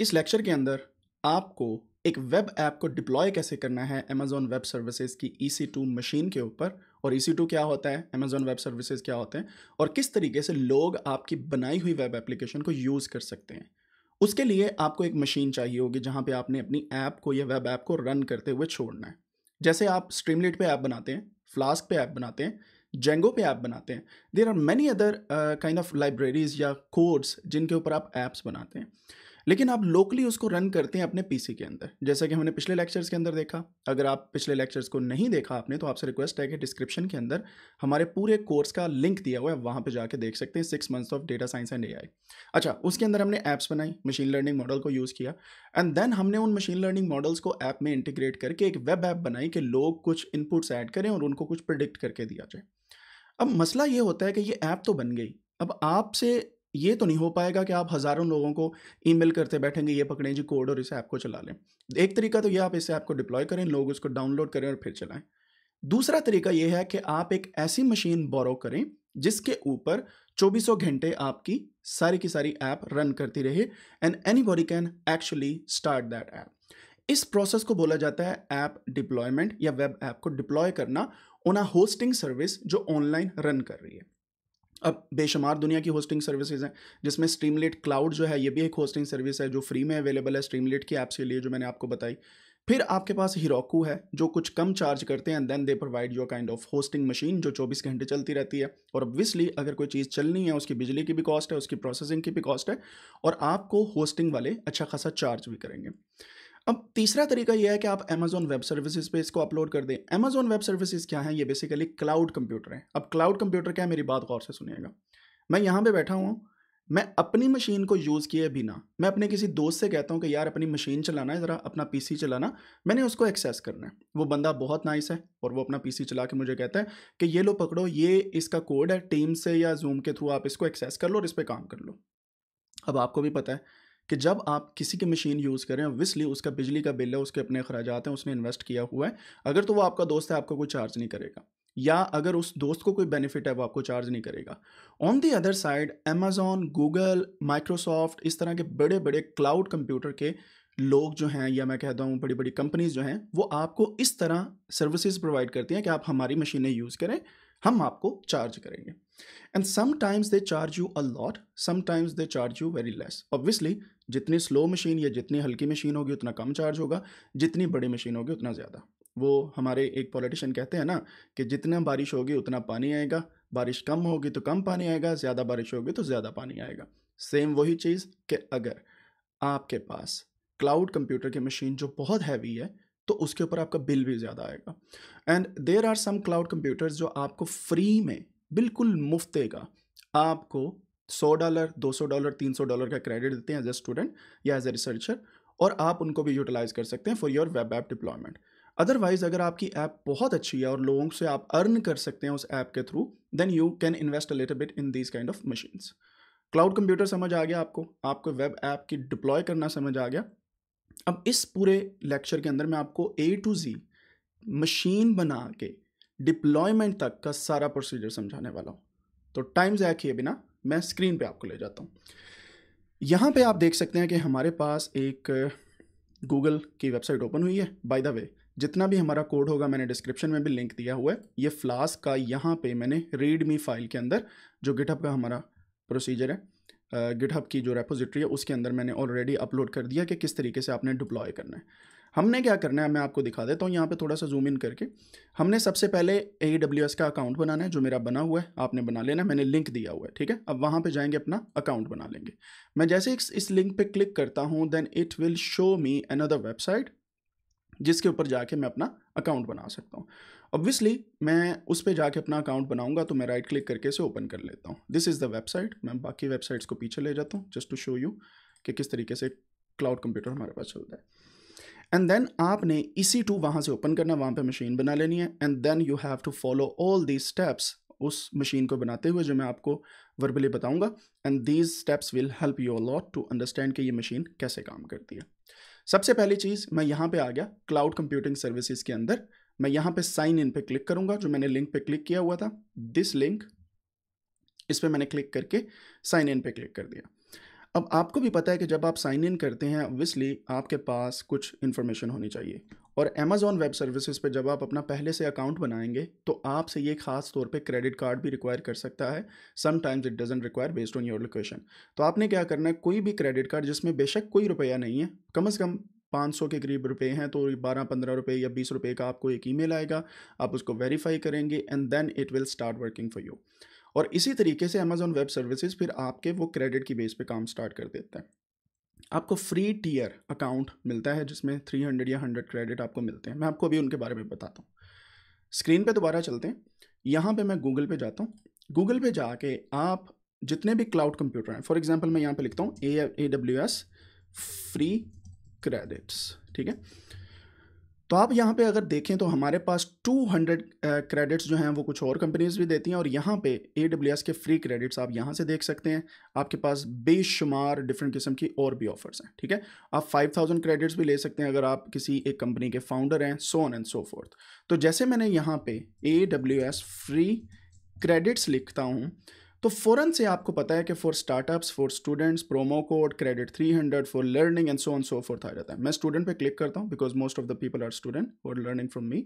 इस लेक्चर के अंदर आपको एक वेब ऐप को डिप्लॉय कैसे करना है अमेजोन वेब सर्विसेज की ई सी टू मशीन के ऊपर और ई सी टू क्या होता है अमेजोन वेब सर्विसेज क्या होते हैं और किस तरीके से लोग आपकी बनाई हुई वेब एप्लीकेशन को यूज़ कर सकते हैं उसके लिए आपको एक मशीन चाहिए होगी जहाँ पे आपने अपनी ऐप को या वेब ऐप को रन करते हुए छोड़ना है जैसे आप स्ट्रीमलेट पे ऐप बनाते हैं फ्लास्क पे ऐप बनाते हैं जेंगो पे ऐप बनाते हैं there are many other kind of libraries या कोड्स जिनके ऊपर आप ऐप्स बनाते हैं लेकिन आप लोकली उसको रन करते हैं अपने पीसी के अंदर जैसा कि हमने पिछले लेक्चर्स के अंदर देखा अगर आप पिछले लेक्चर्स को नहीं देखा आपने तो आपसे रिक्वेस्ट है कि डिस्क्रिप्शन के अंदर हमारे पूरे कोर्स का लिंक दिया हुआ है वहाँ पे जाके देख सकते हैं six months of data science and a अच्छा उसके अंदर हमने ऐप्स बनाई मशीन लर्निंग मॉडल को यूज़ किया एंड देन हमने उन मशीन लर्निंग मॉडल्स को ऐप में इंटीग्रेट करके एक वेब ऐप बनाई कि लोग कुछ इनपुट्स ऐड करें और उनको कुछ प्रिडिक्ट करके दिया जाए अब मसला ये होता है कि ये ऐप तो बन गई अब आपसे ये तो नहीं हो पाएगा कि आप हज़ारों लोगों को ईमेल करते बैठेंगे ये पकड़ें जी कोड और इस ऐप को चला लें एक तरीका तो ये आप इस ऐप को डिप्लॉय करें लोग उसको डाउनलोड करें और फिर चलाएं दूसरा तरीका ये है कि आप एक ऐसी मशीन बोरो करें जिसके ऊपर चौबीसों घंटे आपकी सारी की सारी ऐप रन करती रहे and anybody can actually start that app इस प्रोसेस को बोला जाता है ऐप डिप्लॉयमेंट या वेब ऐप को डिप्लॉय करना ऑन होस्टिंग सर्विस जो ऑनलाइन रन कर रही है अब बेशुमार दुनिया की होस्टिंग सर्विसेज हैं जिसमें स्ट्रीमलेट क्लाउड जो है ये भी एक होस्टिंग सर्विस है जो फ्री में अवेलेबल है स्ट्रीमलेट की ऐप्स के लिए जो मैंने आपको बताई फिर आपके पास हिरोकू है जो कुछ कम चार्ज करते हैं then they provide your kind of hosting machine जो 24 घंटे चलती रहती है और ऑब्वियसली अगर कोई चीज़ चलनी है उसकी बिजली की भी कॉस्ट है उसकी प्रोसेसिंग की भी कॉस्ट है और आपको होस्टिंग वाले अच्छा खासा चार्ज भी करेंगे अब तीसरा तरीका यह है कि आप Amazon वेब सर्विसेज पे इसको अपलोड कर दें Amazon वेब सर्विसेज क्या है ये बेसिकली क्लाउड कंप्यूटर है अब क्लाउड कंप्यूटर क्या है मेरी बात गौर से सुनिएगा मैं यहाँ पे बैठा हुआ मैं अपनी मशीन को यूज़ किए बिना मैं अपने किसी दोस्त से कहता हूँ कि यार अपनी मशीन चलाना है ज़रा अपना पीसी चलाना मैंने उसको एक्सेस करना है वो बंदा बहुत नाइस है और वो अपना पीसी चला के मुझे कहता है कि ये लो पकड़ो ये इसका कोड है टीम से या जूम के थ्रू आप इसको एक्सेस कर लो और इस पर काम कर लो अब आपको भी पता है कि जब आप किसी की मशीन यूज़ करें ओबियसली उसका बिजली का बिल है उसके अपने अखराज हैं उसने इन्वेस्ट किया हुआ है अगर तो वो आपका दोस्त है आपका कोई चार्ज नहीं करेगा या अगर उस दोस्त को कोई बेनिफिट है वो आपको चार्ज नहीं करेगा on the other side Amazon Google Microsoft इस तरह के बड़े बड़े क्लाउड कंप्यूटर के लोग जो हैं या मैं कहता हूँ बड़ी बड़ी कंपनीज जो हैं वो आपको इस तरह सर्विसेज प्रोवाइड करती हैं कि आप हमारी मशीनें यूज़ करें हम आपको चार्ज करेंगे and sometimes they charge you a sometimes they charge you very less obviously जितनी स्लो मशीन या जितनी हल्की मशीन होगी उतना कम चार्ज होगा जितनी बड़ी मशीन होगी उतना ज़्यादा वो हमारे एक पॉलिटिशियन कहते हैं ना कि जितना बारिश होगी उतना पानी आएगा बारिश कम होगी तो कम पानी आएगा ज़्यादा बारिश होगी तो ज़्यादा पानी आएगा सेम वही चीज़ कि अगर आपके पास क्लाउड कंप्यूटर की मशीन जो बहुत हैवी है तो उसके ऊपर आपका बिल भी ज़्यादा आएगा and there are some cloud computers जो आपको फ्री में बिल्कुल मुफ्त का आपको सौ डॉलर दो सौ डॉलर तीन सौ डॉलर का क्रेडिट देते हैं एज ए स्टूडेंट या एज ए रिसर्चर और आप उनको भी यूटिलाइज कर सकते हैं for your web app deployment otherwise अगर आपकी ऐप बहुत अच्छी है और लोगों से आप अर्न कर सकते हैं उस ऐप के through then you can invest little bit in these kind of machines cloud computer समझ आ गया आपको आपको वेब ऐप की डिप्लॉय करना समझ आ गया अब इस पूरे लेक्चर के अंदर मैं आपको ए टू जी मशीन बना के डिप्लॉयमेंट तक का सारा प्रोसीजर समझाने वाला हूँ तो टाइम जया किए बिना मैं स्क्रीन पे आपको ले जाता हूँ यहाँ पे आप देख सकते हैं कि हमारे पास एक गूगल की वेबसाइट ओपन हुई है बाय द वे जितना भी हमारा कोड होगा मैंने डिस्क्रिप्शन में भी लिंक दिया हुआ है ये फ्लास्क का यहाँ पे मैंने रीड मी फाइल के अंदर जो गिटहब का हमारा प्रोसीजर है गिटहब की जो रेपोजिटरी है उसके अंदर मैंने ऑलरेडी अपलोड कर दिया कि किस तरीके से आपने डिप्लॉय करना है हमने क्या करना है मैं आपको दिखा देता हूँ यहाँ पे थोड़ा सा जूम इन करके हमने सबसे पहले ए e का अकाउंट बनाना है जो मेरा बना हुआ है आपने बना लेना मैंने लिंक दिया हुआ है ठीक है अब वहाँ पर जाएंगे अपना अकाउंट बना लेंगे मैं जैसे इस इस लिंक पर क्लिक करता हूँ then it will show me another website जिसके ऊपर जाके मैं अपना अकाउंट बना सकता हूँ ऑब्वियसली मैं उस पर जाके अपना अकाउंट बनाऊंगा तो मैं राइट क्लिक करके इसे ओपन कर लेता हूँ दिस इज़ द वेबसाइट मैं बाकी वेबसाइट्स को पीछे ले जाता हूँ जस्ट टू शो यू कि किस तरीके से क्लाउड कंप्यूटर हमारे पास चलता है एंड देन आपने इसी टू वहाँ से ओपन करना वहाँ पे मशीन बना लेनी है and then you have to follow all these steps उस मशीन को बनाते हुए जो मैं आपको वर्बली बताऊंगा and these steps will help you lot to understand कि ये मशीन कैसे काम करती है सबसे पहली चीज़ मैं यहाँ पे आ गया क्लाउड कंप्यूटिंग सर्विसेज के अंदर मैं यहाँ पे साइन इन पे क्लिक करूँगा जो मैंने लिंक पे क्लिक किया हुआ था दिस लिंक इस पर मैंने क्लिक करके साइन इन पे क्लिक कर दिया अब आपको भी पता है कि जब आप साइन इन करते हैं ऑब्वियसली आपके पास कुछ इन्फॉर्मेशन होनी चाहिए और अमेज़ॉन वेब सर्विसेज पे जब आप अपना पहले से अकाउंट बनाएंगे तो आपसे ये खास तौर पे क्रेडिट कार्ड भी रिक्वायर कर सकता है sometimes it doesn't require based on your location तो आपने क्या करना है कोई भी क्रेडिट कार्ड जिसमें बेशक कोई रुपया नहीं है कम अज़ कम पाँच सौ के करीब रुपए हैं तो बारह पंद्रह रुपए या बीस रुपए का आपको एक ईमेल आएगा आप उसको वेरीफाई करेंगे and then it will start working for you और इसी तरीके से अमेजोन वेब सर्विसेज फिर आपके वो क्रेडिट की बेस पे काम स्टार्ट कर देता है आपको फ्री टीयर अकाउंट मिलता है जिसमें 300 या 100 क्रेडिट आपको मिलते हैं मैं आपको अभी उनके बारे में बताता हूँ स्क्रीन पे दोबारा चलते हैं यहाँ पे मैं गूगल पे जाता हूँ गूगल पे जाके आप जितने भी क्लाउड कंप्यूटर हैं फॉर एग्ज़ाम्पल मैं यहाँ पे लिखता हूँ A A W S free credits ठीक है तो आप यहाँ पे अगर देखें तो हमारे पास 200 क्रेडिट्स जो हैं वो कुछ और कंपनीज भी देती हैं और यहाँ पे ए के फ्री क्रेडिट्स आप यहाँ से देख सकते हैं आपके पास बेशुमार डिफरेंट किस्म की और भी ऑफर्स हैं ठीक है आप 5000 क्रेडिट्स भी ले सकते हैं अगर आप किसी एक कंपनी के फाउंडर हैं so on and so forth तो जैसे मैंने यहाँ पे ए फ्री क्रेडिट्स लिखता हूँ तो फ़ौरन से आपको पता है कि for startups for students promo code credit 300 for learning and so on so forth आ जाता है मैं स्टूडेंट पे क्लिक करता हूँ because most of the people are student for learning from me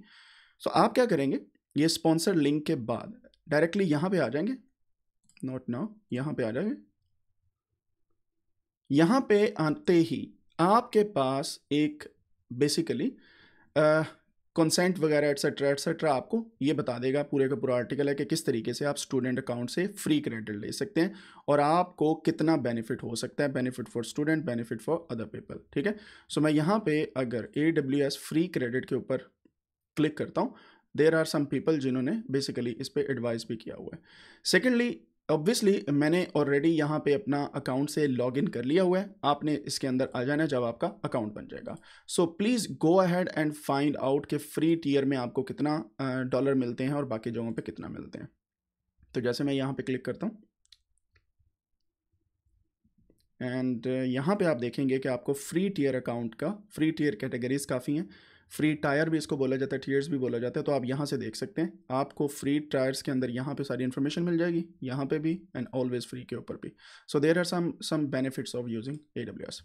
so आप क्या करेंगे ये स्पॉन्सर लिंक के बाद डायरेक्टली यहाँ पे आ जाएंगे नॉट नाउ यहाँ पे आ जाएंगे यहाँ पे आते ही आपके पास एक बेसिकली कंसेंट वगैरह एट्सेट्रा एट्सेट्रा आपको ये बता देगा पूरे का पूरा आर्टिकल है कि किस तरीके से आप स्टूडेंट अकाउंट से फ्री क्रेडिट ले सकते हैं और आपको कितना बेनिफिट हो सकता है benefit for student benefit for other people ठीक है सो so, मैं यहाँ पे अगर A W S free credit के ऊपर क्लिक करता हूँ देर आर सम पीपल जिन्होंने बेसिकली इस पर एडवाइस भी किया हुआ है सेकेंडली ऑब्वियसली मैंने ऑलरेडी यहाँ पे अपना अकाउंट से लॉग इन कर लिया हुआ है आपने इसके अंदर आ जाना जब आपका अकाउंट बन जाएगा so please go ahead and find out कि फ्री टीयर में आपको कितना डॉलर मिलते हैं और बाकी जगहों पे कितना मिलते हैं तो जैसे मैं यहाँ पे क्लिक करता हूँ एंड यहाँ पे आप देखेंगे कि आपको फ्री टीयर अकाउंट का फ्री टीयर कैटेगरीज काफ़ी हैं फ्री टायर भी इसको बोला जाता है टीयर्स भी बोला जाता है तो आप यहाँ से देख सकते हैं आपको फ्री टायर्स के अंदर यहाँ पे सारी इन्फॉर्मेशन मिल जाएगी यहाँ पे भी एंड ऑलवेज फ्री के ऊपर भी so there are some some benefits of using A W S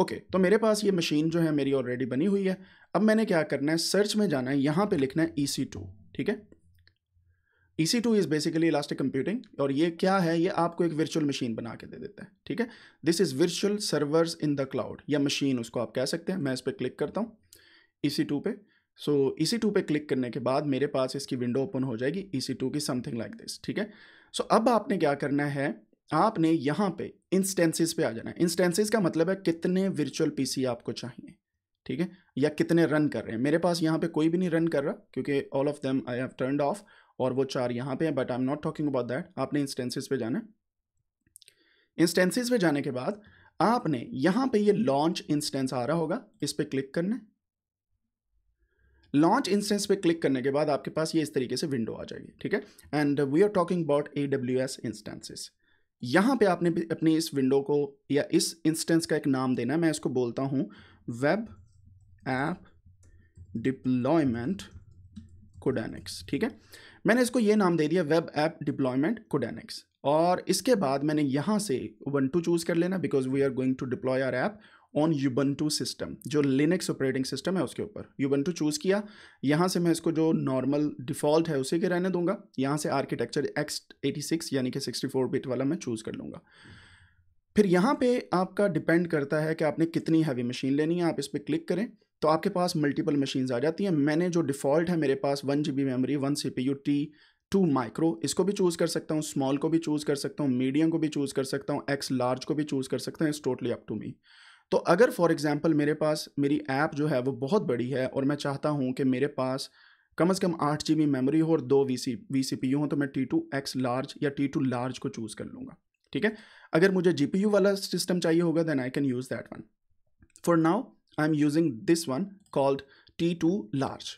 okay तो मेरे पास ये मशीन जो है मेरी ऑलरेडी बनी हुई है अब मैंने क्या करना है सर्च में जाना है यहाँ पर लिखना है ई सी टू ठीक है E C two is basically elastic computing और ये क्या है ये आपको एक वर्चुअल मशीन बना के दे देता है ठीक है this is virtual servers in the cloud या मशीन उसको आप कह सकते हैं मैं इस पर क्लिक करता हूँ ई टू पे सो ई टू पे क्लिक करने के बाद मेरे पास इसकी विंडो ओपन हो जाएगी ई टू की समथिंग लाइक दिस ठीक है सो so, अब आपने क्या करना है आपने यहाँ पे इंस्टेंसेस पे आ जाना है इंस्टेंसेस का मतलब है कितने वर्चुअल पीसी आपको चाहिए ठीक है या कितने रन कर रहे हैं मेरे पास यहाँ पे कोई भी नहीं रन कर रहा क्योंकि all of them I have turned off और वो चार यहाँ पे हैं but I am not talking about that आपने इंस्टेंसिस पे जाना है इंस्टेंसिस पे जाने के बाद आपने यहाँ पे ये लॉन्च इंस्टेंस आ रहा होगा इस पर क्लिक करना है लॉन्च इंस्टेंस पे क्लिक करने के बाद आपके पास ये इस तरीके से विंडो आ जाएगी ठीक है and we are talking about A W S instances यहाँ पर आपने अपनी इस विंडो को या इस इंस्टेंस का एक नाम देना है मैं इसको बोलता हूँ वेब ऐप डिप्लॉयमेंट कोडेनिक्स ठीक है मैंने इसको ये नाम दे दिया वेब ऐप डिप्लॉयमेंट कोडेनिक्स और इसके बाद मैंने यहाँ से वन टू चूज़ कर लेना because we are going to deploy our app on Ubuntu system जो लिनक्स ऑपरेटिंग सिस्टम है उसके ऊपर यूबंटू चूज़ किया यहाँ से मैं इसको जो नॉर्मल डिफ़ॉल्ट है उसी के रहने दूंगा यहाँ से आर्किटेक्चर एक्स एटी सिक्स यानी कि सिक्सटी फोर बिट वाला मैं चूज़ कर लूँगा फिर यहाँ पर आपका डिपेंड करता है कि आपने कितनी हैवी मशीन लेनी है आप इस पर क्लिक करें तो आपके पास मल्टीपल मशीन्स आ जाती हैं मैंने जो डिफ़ॉल्ट है मेरे पास one G memory one C P U T two micro इसको भी चूज़ कर सकता हूँ स्मॉल को भी चूज़ कर सकता हूँ मीडियम को भी चूज़ कर सकता हूँ एक्स लार्ज को भी चूज़ कर सकता हूँ it's totally up to me तो अगर फॉर एग्ज़ाम्पल मेरे पास मेरी ऐप जो है वो बहुत बड़ी है और मैं चाहता हूँ कि मेरे पास कम अज़ कम आठ जी मेमोरी हो और दो V C V C P U हो तो मैं टी टू एक्स लार्ज या टी टू लार्ज को चूज़ कर लूँगा ठीक है अगर मुझे जी पी यू वाला सिस्टम चाहिए होगा then I can use that one for now I am using this one called T two large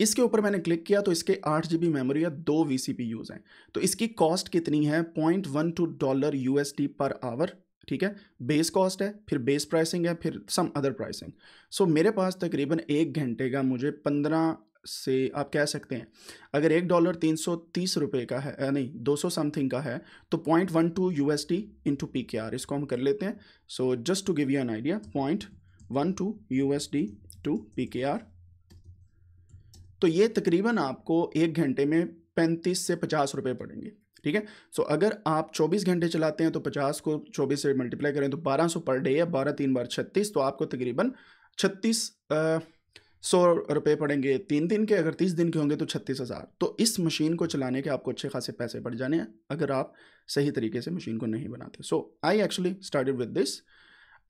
इसके ऊपर मैंने क्लिक किया तो इसके आठ जी मेमोरी या दो वी सी पी यूज़ हैं तो इसकी कॉस्ट कितनी है point one two dollar U S T per hour ठीक है बेस कॉस्ट है फिर बेस प्राइसिंग है फिर सम अदर प्राइसिंग सो मेरे पास तकरीबन एक घंटे का मुझे पंद्रह से आप कह सकते हैं अगर एक डॉलर तीन सौ तीस रुपये का है नहीं दो सौ समथिंग का है तो point one two U S T to P K R इसको हम कर लेते हैं so just to give you an idea point one two U S D to P K R तो ये तकरीबन आपको एक घंटे में पैंतीस से पचास रुपये पड़ेंगे ठीक है सो अगर आप 24 घंटे चलाते हैं तो 50 को 24 से मल्टीप्लाई करें तो 1200 पर डे या 12 तीन बार 36 तो आपको तकरीबन छत्तीस सौ रुपये पड़ेंगे तीन दिन के अगर तीस दिन के होंगे तो छत्तीस हज़ार तो इस मशीन को चलाने के आपको अच्छे खासे पैसे पड़ जाने हैं अगर आप सही तरीके से मशीन को नहीं बनाते so I actually started with this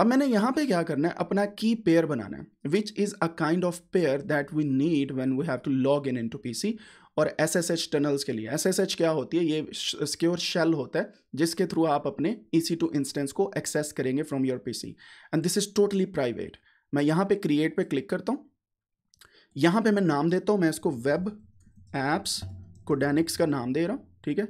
अब मैंने यहाँ पे क्या करना है अपना की पेयर बनाना है which is a kind of pair that we need when we have to log in in to P और एस एस एच टनल्स के लिए एस एस एच क्या होती है ये सिक्योर शेल होता है जिसके थ्रू आप अपने ई सी टू इंस्टेंस को एक्सेस करेंगे from your P C and this is totally private मैं यहाँ पे क्रिएट पे क्लिक करता हूँ यहाँ पे मैं नाम देता हूँ मैं इसको वेब एप्स कोडेनिक्स का नाम दे रहा हूँ ठीक है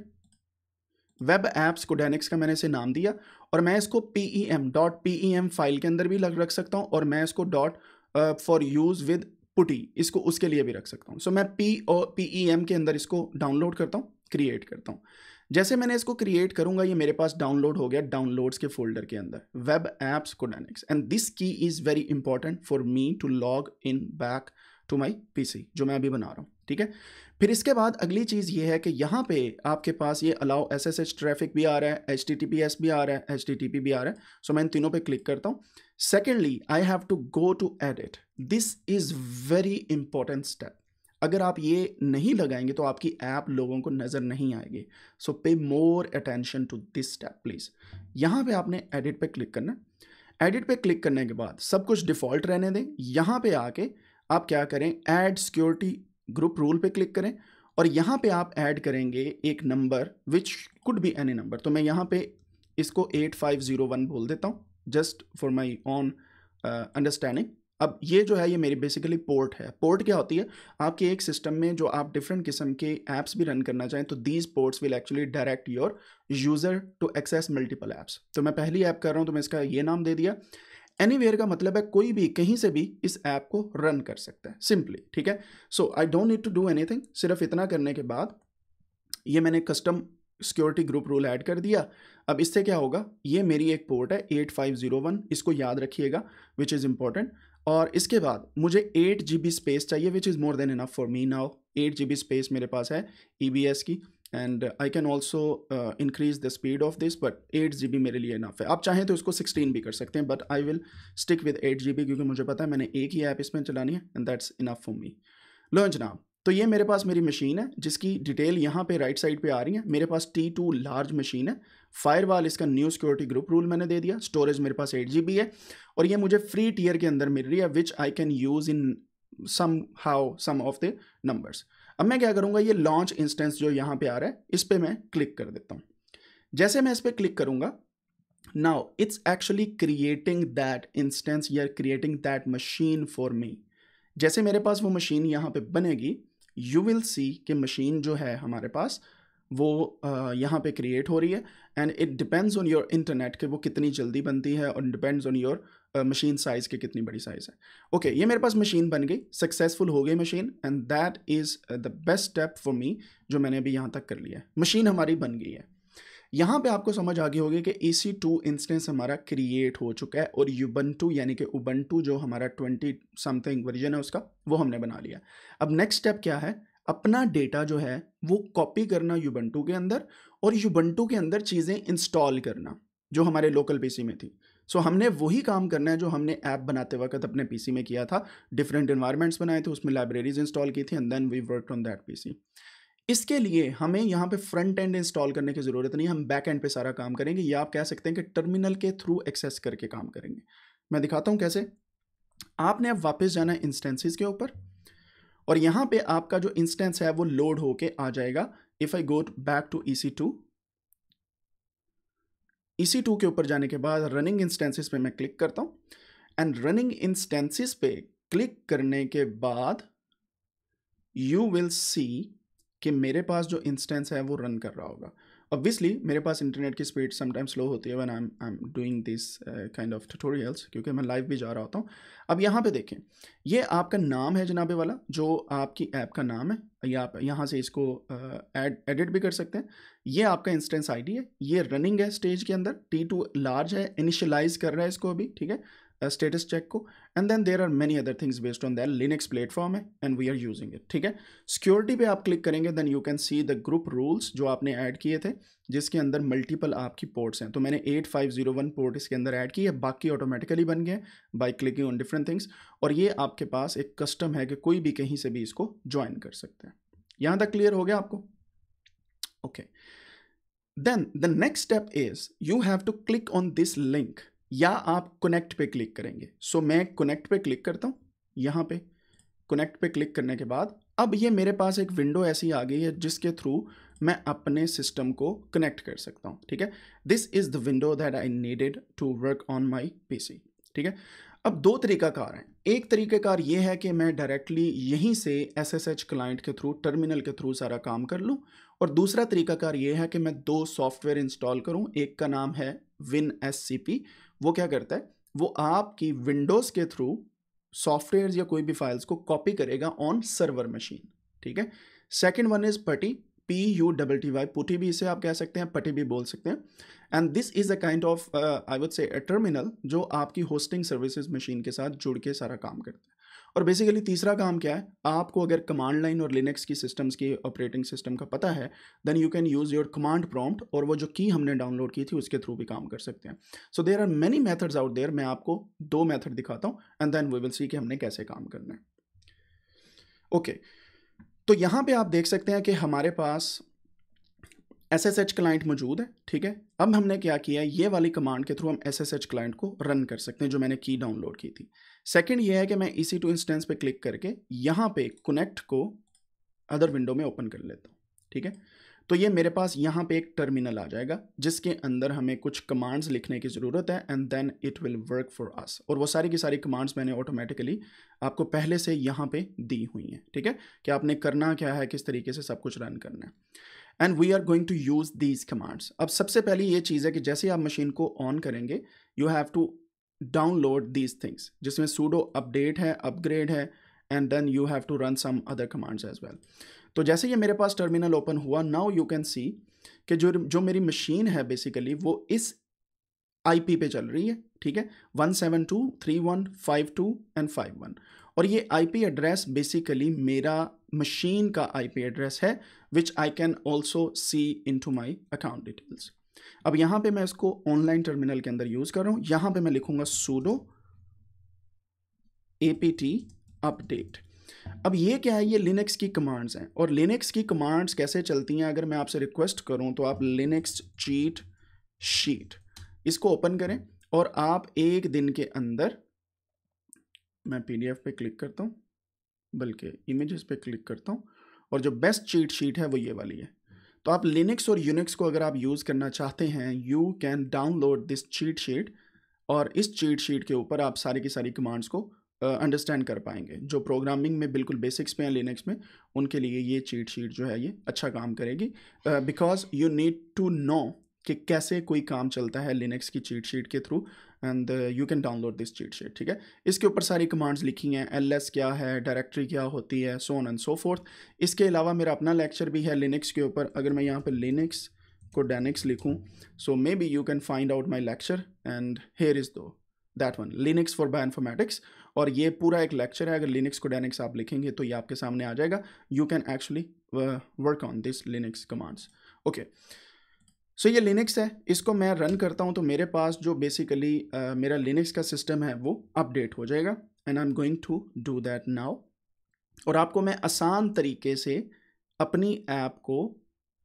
वेब एप्स कोडेनिक्स का मैंने इसे नाम दिया और मैं इसको P E M dot P E M file के अंदर भी लग रख सकता हूँ और मैं इसको dot for use with PuTTY इसको उसके लिए भी रख सकता हूँ सो so, मैं पी और पी ई एम के अंदर इसको डाउनलोड करता हूँ क्रिएट करता हूँ जैसे मैंने इसको क्रिएट करूंगा ये मेरे पास डाउनलोड हो गया डाउनलोड्स के फोल्डर के अंदर वेब एप्स कोडेनिक्स and this key is very important for me to log in back to my P जो मैं अभी बना रहा हूँ ठीक है फिर इसके बाद अगली चीज़ ये है कि यहाँ पे आपके पास ये allow S S H traffic भी आ रहा है H T T P S भी आ रहा है एच टी टी पी भी आ रहा है सो so, मैं इन तीनों पे क्लिक करता हूँ secondly I have to go to edit this is very important step अगर आप ये नहीं लगाएंगे तो आपकी ऐप लोगों को नज़र नहीं आएगी so pay more attention to this step please यहाँ पे आपने एडिट पे क्लिक करना एडिट पे क्लिक करने के बाद सब कुछ डिफ़ॉल्ट रहने दें यहाँ पे आके आप क्या करें ऐड सिक्योरिटी ग्रुप रूल पे क्लिक करें और यहाँ पे आप ऐड करेंगे एक number which could be any number तो मैं यहाँ पर इसको एट फाइव ज़ीरो वन बोल देता हूँ just for my own understanding अब ये जो है ये मेरी बेसिकली पोर्ट है पोर्ट क्या होती है आपके एक सिस्टम में जो आप डिफरेंट किस्म के ऐप्स भी रन करना चाहें तो these ports will actually direct your user to access multiple apps तो मैं पहली ऐप कर रहा हूँ तो मैं इसका ये नाम दे दिया एनी का मतलब है कोई भी कहीं से भी इस ऐप को रन कर सकता है सिंपली ठीक है so I don't need to do any सिर्फ इतना करने के बाद ये मैंने custom security group rule add कर दिया अब इससे क्या होगा ये मेरी एक पोर्ट है एट फाइव जीरो वन इसको याद रखिएगा विच इज़ इंपॉर्टेंट और इसके बाद मुझे एट जी बी स्पेस चाहिए which is more than enough for me now eight G B space मेरे पास है ई बी एस की and I can also increase the speed of this but eight G B मेरे लिए enough है आप चाहें तो इसको सिक्सटीन भी कर सकते हैं but I will stick with eight G B क्योंकि मुझे पता है मैंने एक ही ऐप इसमें चलानी है and that's enough for me लो जनाब तो ये मेरे पास मेरी मशीन है जिसकी डिटेल यहाँ पे राइट साइड पे आ रही है मेरे पास टी टू लार्ज मशीन है फायरवाल इसका न्यू सिक्योरिटी ग्रुप रूल मैंने दे दिया स्टोरेज मेरे पास एट जी है और ये मुझे फ्री टीयर के अंदर मिल रही है which I can use in somehow some of the numbers अब मैं क्या करूँगा ये लॉन्च इंस्टेंस जो यहाँ पे आ रहा है इस पर मैं क्लिक कर देता हूँ जैसे मैं इस पर क्लिक करूँगा now it's actually creating that instance या creating that machine for me जैसे मेरे पास वो मशीन यहाँ पे बनेगी यू विल सी कि मशीन जो है हमारे पास वो यहाँ पे क्रिएट हो रही है and it depends on your internet कि वो कितनी जल्दी बनती है और depends on your machine size के कितनी बड़ी साइज़ है ओके okay, ये मेरे पास मशीन बन गई सक्सेसफुल हो गई machine and that is the best step for me जो मैंने अभी यहाँ तक कर लिया है मशीन हमारी बन गई है यहाँ पे आपको समझ आ गई होगी कि ए सी टू इंस्टेंस हमारा क्रिएट हो चुका है और यूबंटू यानी कि उबंटू जो हमारा ट्वेंटी समथिंग वर्जन है उसका वो हमने बना लिया अब नेक्स्ट स्टेप क्या है अपना डेटा जो है वो कॉपी करना यूबंटू के अंदर और यूबंटू के अंदर चीज़ें इंस्टॉल करना जो हमारे लोकल सी में थी सो so, हमने वही काम करना है जो हमने ऐप बनाते वक्त अपने पीसी में किया था डिफरेंट इन्वायरमेंट्स बनाए थे उसमें लाइब्रेरीज इंस्टॉल की थी and then we work on that PC इसके लिए हमें यहाँ पे फ्रंट एंड इंस्टॉल करने की ज़रूरत नहीं हम बैक एंड पे सारा काम करेंगे या आप कह सकते हैं कि टर्मिनल के थ्रू एक्सेस करके काम करेंगे मैं दिखाता हूँ कैसे आपने अब वापस जाना है इंस्टेंसिस के ऊपर और यहाँ पे आपका जो इंस्टेंस है वो लोड होके आ जाएगा if I go back to E C two E C two के ऊपर जाने के बाद रनिंग इंस्टेंसिस पे मैं क्लिक करता हूँ एंड रनिंग इंस्टेंसिस पे क्लिक करने के बाद यू विल सी कि मेरे पास जो इंस्टेंस है वो रन कर रहा होगा ऑब्वियसली मेरे पास इंटरनेट की स्पीड समटाइम्स स्लो होती है when I am I am doing this kind of tutorials क्योंकि मैं लाइव भी जा रहा होता हूँ अब यहाँ पे देखें ये आपका नाम है जनाबे वाला जो आपकी ऐप का नाम है या आप यहाँ से इसको एडिट uh, एडिट भी कर सकते हैं ये आपका इंस्टेंस आईडी है ये रनिंग है स्टेज के अंदर टी टू लार्ज है इनिशलाइज कर रहा है इसको अभी ठीक है स्टेटस चेक को and then there are many other things based on that Linux platform है and we are using it ठीक है सिक्योरिटी पे आप क्लिक करेंगे then you can see the group rules जो आपने ऐड किए थे जिसके अंदर मल्टीपल आपकी पोर्ट्स हैं तो मैंने 8501 पोर्ट इसके अंदर ऐड की है बाकी ऑटोमेटिकली बन गए by clicking on different things और ये आपके पास एक कस्टम है कि कोई भी कहीं से भी इसको ज्वाइन कर सकते हैं यहाँ तक क्लियर हो गया आपको okay then the next step is you have to click on this link या आप कनेक्ट पे क्लिक करेंगे सो मैं कनेक्ट पे क्लिक करता हूँ यहाँ पे कनेक्ट पे क्लिक करने के बाद अब ये मेरे पास एक विंडो ऐसी आ गई है जिसके थ्रू मैं अपने सिस्टम को कनेक्ट कर सकता हूँ ठीक है this is the window that I needed to work on my P ठीक है अब दो तरीकाकार हैं एक तरीकाकार ये है कि मैं डायरेक्टली यहीं से एस एस एच क्लाइंट के थ्रू टर्मिनल के थ्रू सारा काम कर लूँ और दूसरा तरीकाकार ये है कि मैं दो सॉफ्टवेयर इंस्टॉल करूँ एक का नाम है विन एस सी पी वो क्या करता है वो आपकी विंडोज़ के थ्रू सॉफ्टवेयर या कोई भी फाइल्स को कॉपी करेगा ऑन सर्वर मशीन ठीक है second one is PuTTY P U double T Y PuTTY भी इसे आप कह सकते हैं पटी भी बोल सकते हैं and this is a kind of I would say terminal जो आपकी होस्टिंग सर्विसेज मशीन के साथ जुड़ के सारा काम करता है और बेसिकली तीसरा काम क्या है आपको अगर कमांड लाइन और लिनक्स की सिस्टम्स की ऑपरेटिंग सिस्टम का पता है then you can use your command prompt और वो जो की हमने डाउनलोड की थी उसके थ्रू भी काम कर सकते हैं so there are many methods out there मैं आपको दो मैथड दिखाता हूँ and then we will see कि हमने कैसे काम करना है ओके okay. तो यहाँ पे आप देख सकते हैं कि हमारे पास एस एस एच क्लाइंट मौजूद है ठीक है अब हमने क्या किया ये वाली कमांड के थ्रू हम एस एस एच क्लाइंट को रन कर सकते हैं जो मैंने की डाउनलोड की थी सेकेंड ये है कि मैं इसी टू इंस्टेंस पे क्लिक करके यहाँ पे कनेक्ट को अदर विंडो में ओपन कर लेता हूँ ठीक है तो ये मेरे पास यहाँ पे एक टर्मिनल आ जाएगा जिसके अंदर हमें कुछ कमांड्स लिखने की ज़रूरत है and then it will work for us और वो सारी की सारी कमांड्स मैंने ऑटोमेटिकली आपको पहले से यहाँ पे दी हुई हैं ठीक है कि आपने करना क्या है किस तरीके से सब कुछ रन करना है and we are going to use these commands अब सबसे पहले ये चीज़ है कि जैसे आप मशीन को ऑन करेंगे you have to download these things जिसमें सूडो अपडेट है अपग्रेड है and then you have to run some other commands as well तो जैसे ये मेरे पास टर्मिनल ओपन हुआ नाउ यू कैन सी कि जो जो मेरी मशीन है बेसिकली वो इस आईपी पे चल रही है ठीक है one seven two three one five two and five one और ये आईपी एड्रेस बेसिकली मेरा मशीन का आईपी एड्रेस है which I can also see into my account details अब यहाँ पे मैं इसको ऑनलाइन टर्मिनल के अंदर यूज़ कर रहा हूँ यहाँ पे मैं लिखूँगा सूडो टी अपडेट अब ये क्या है ये लिनक्स की कमांड्स हैं और लिनक्स की कमांड्स कैसे चलती हैं अगर मैं आपसे रिक्वेस्ट करूं तो आप लिनक्स चीट शीट इसको ओपन करें और आप एक दिन के अंदर मैं पीडीएफ पे क्लिक करता हूँ बल्कि इमेजेस पे क्लिक करता हूँ और जो बेस्ट चीट शीट है वो ये वाली है तो आप लिनक्स और यूनिक्स को अगर आप यूज़ करना चाहते हैं you can download this cheat sheet और इस चीट शीट के ऊपर आप सारी की सारी कमांड्स को अंडरस्टैंड uh, कर पाएंगे जो प्रोग्रामिंग में बिल्कुल बेसिक्स पे हैं लिनक्स में उनके लिए ये चीट शीट जो है ये अच्छा काम करेगी because you need to know कि कैसे कोई काम चलता है लिनक्स की चीट शीट के through and you can download this cheat sheet ठीक है इसके ऊपर सारी कमांड्स लिखी हैं एल क्या है डायरेक्टरी क्या होती है सोन एंड सो फोर्थ इसके अलावा मेरा अपना लेक्चर भी है लिनिक्स के ऊपर अगर मैं यहाँ पर लिनिक्स को डेनिक्स लिखूँ so maybe you can find out my lecture and here is though that one Linux for bioinformatics और ये पूरा एक लेक्चर है अगर लिनिक्स को डेनिक्स आप लिखेंगे तो ये आपके सामने आ जाएगा you can actually work on this Linux commands okay so so, ये लिनक्स है इसको मैं रन करता हूँ तो मेरे पास जो बेसिकली uh, मेरा लिनक्स का सिस्टम है वो अपडेट हो जाएगा and I am going to do that now और आपको मैं आसान तरीके से अपनी ऐप को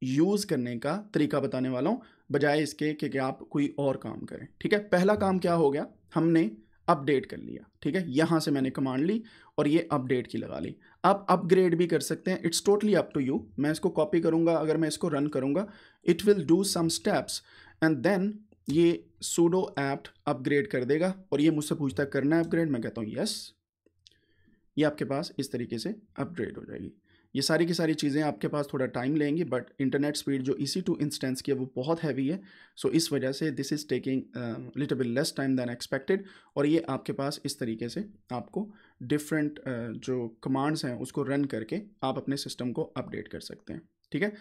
यूज़ करने का तरीका बताने वाला हूँ बजाय इसके कि, कि आप कोई और काम करें ठीक है पहला काम क्या हो गया हमने अपडेट कर लिया ठीक है यहाँ से मैंने कमांड ली और ये अपडेट की लगा ली आप अपग्रेड भी कर सकते हैं it's totally up to you मैं इसको कॉपी करूँगा अगर मैं इसको रन करूँगा it will do some steps and then ये सूडो ऐप्ट अपग्रेड कर देगा और ये मुझसे पूछता करना है अपग्रेड मैं कहता हूँ यस ये आपके पास इस तरीके से अपग्रेड हो जाएगी ये सारी की सारी चीज़ें आपके पास थोड़ा टाइम लेंगी बट इंटरनेट स्पीड जो ई सी टू इंस्टेंस की है वो बहुत हैवी है सो so, इस वजह से this is taking little bit less time than expected और ये आपके पास इस तरीके से आपको डिफरेंट uh, जो कमांड्स हैं उसको रन करके आप अपने सिस्टम को अपडेट कर सकते हैं ठीक है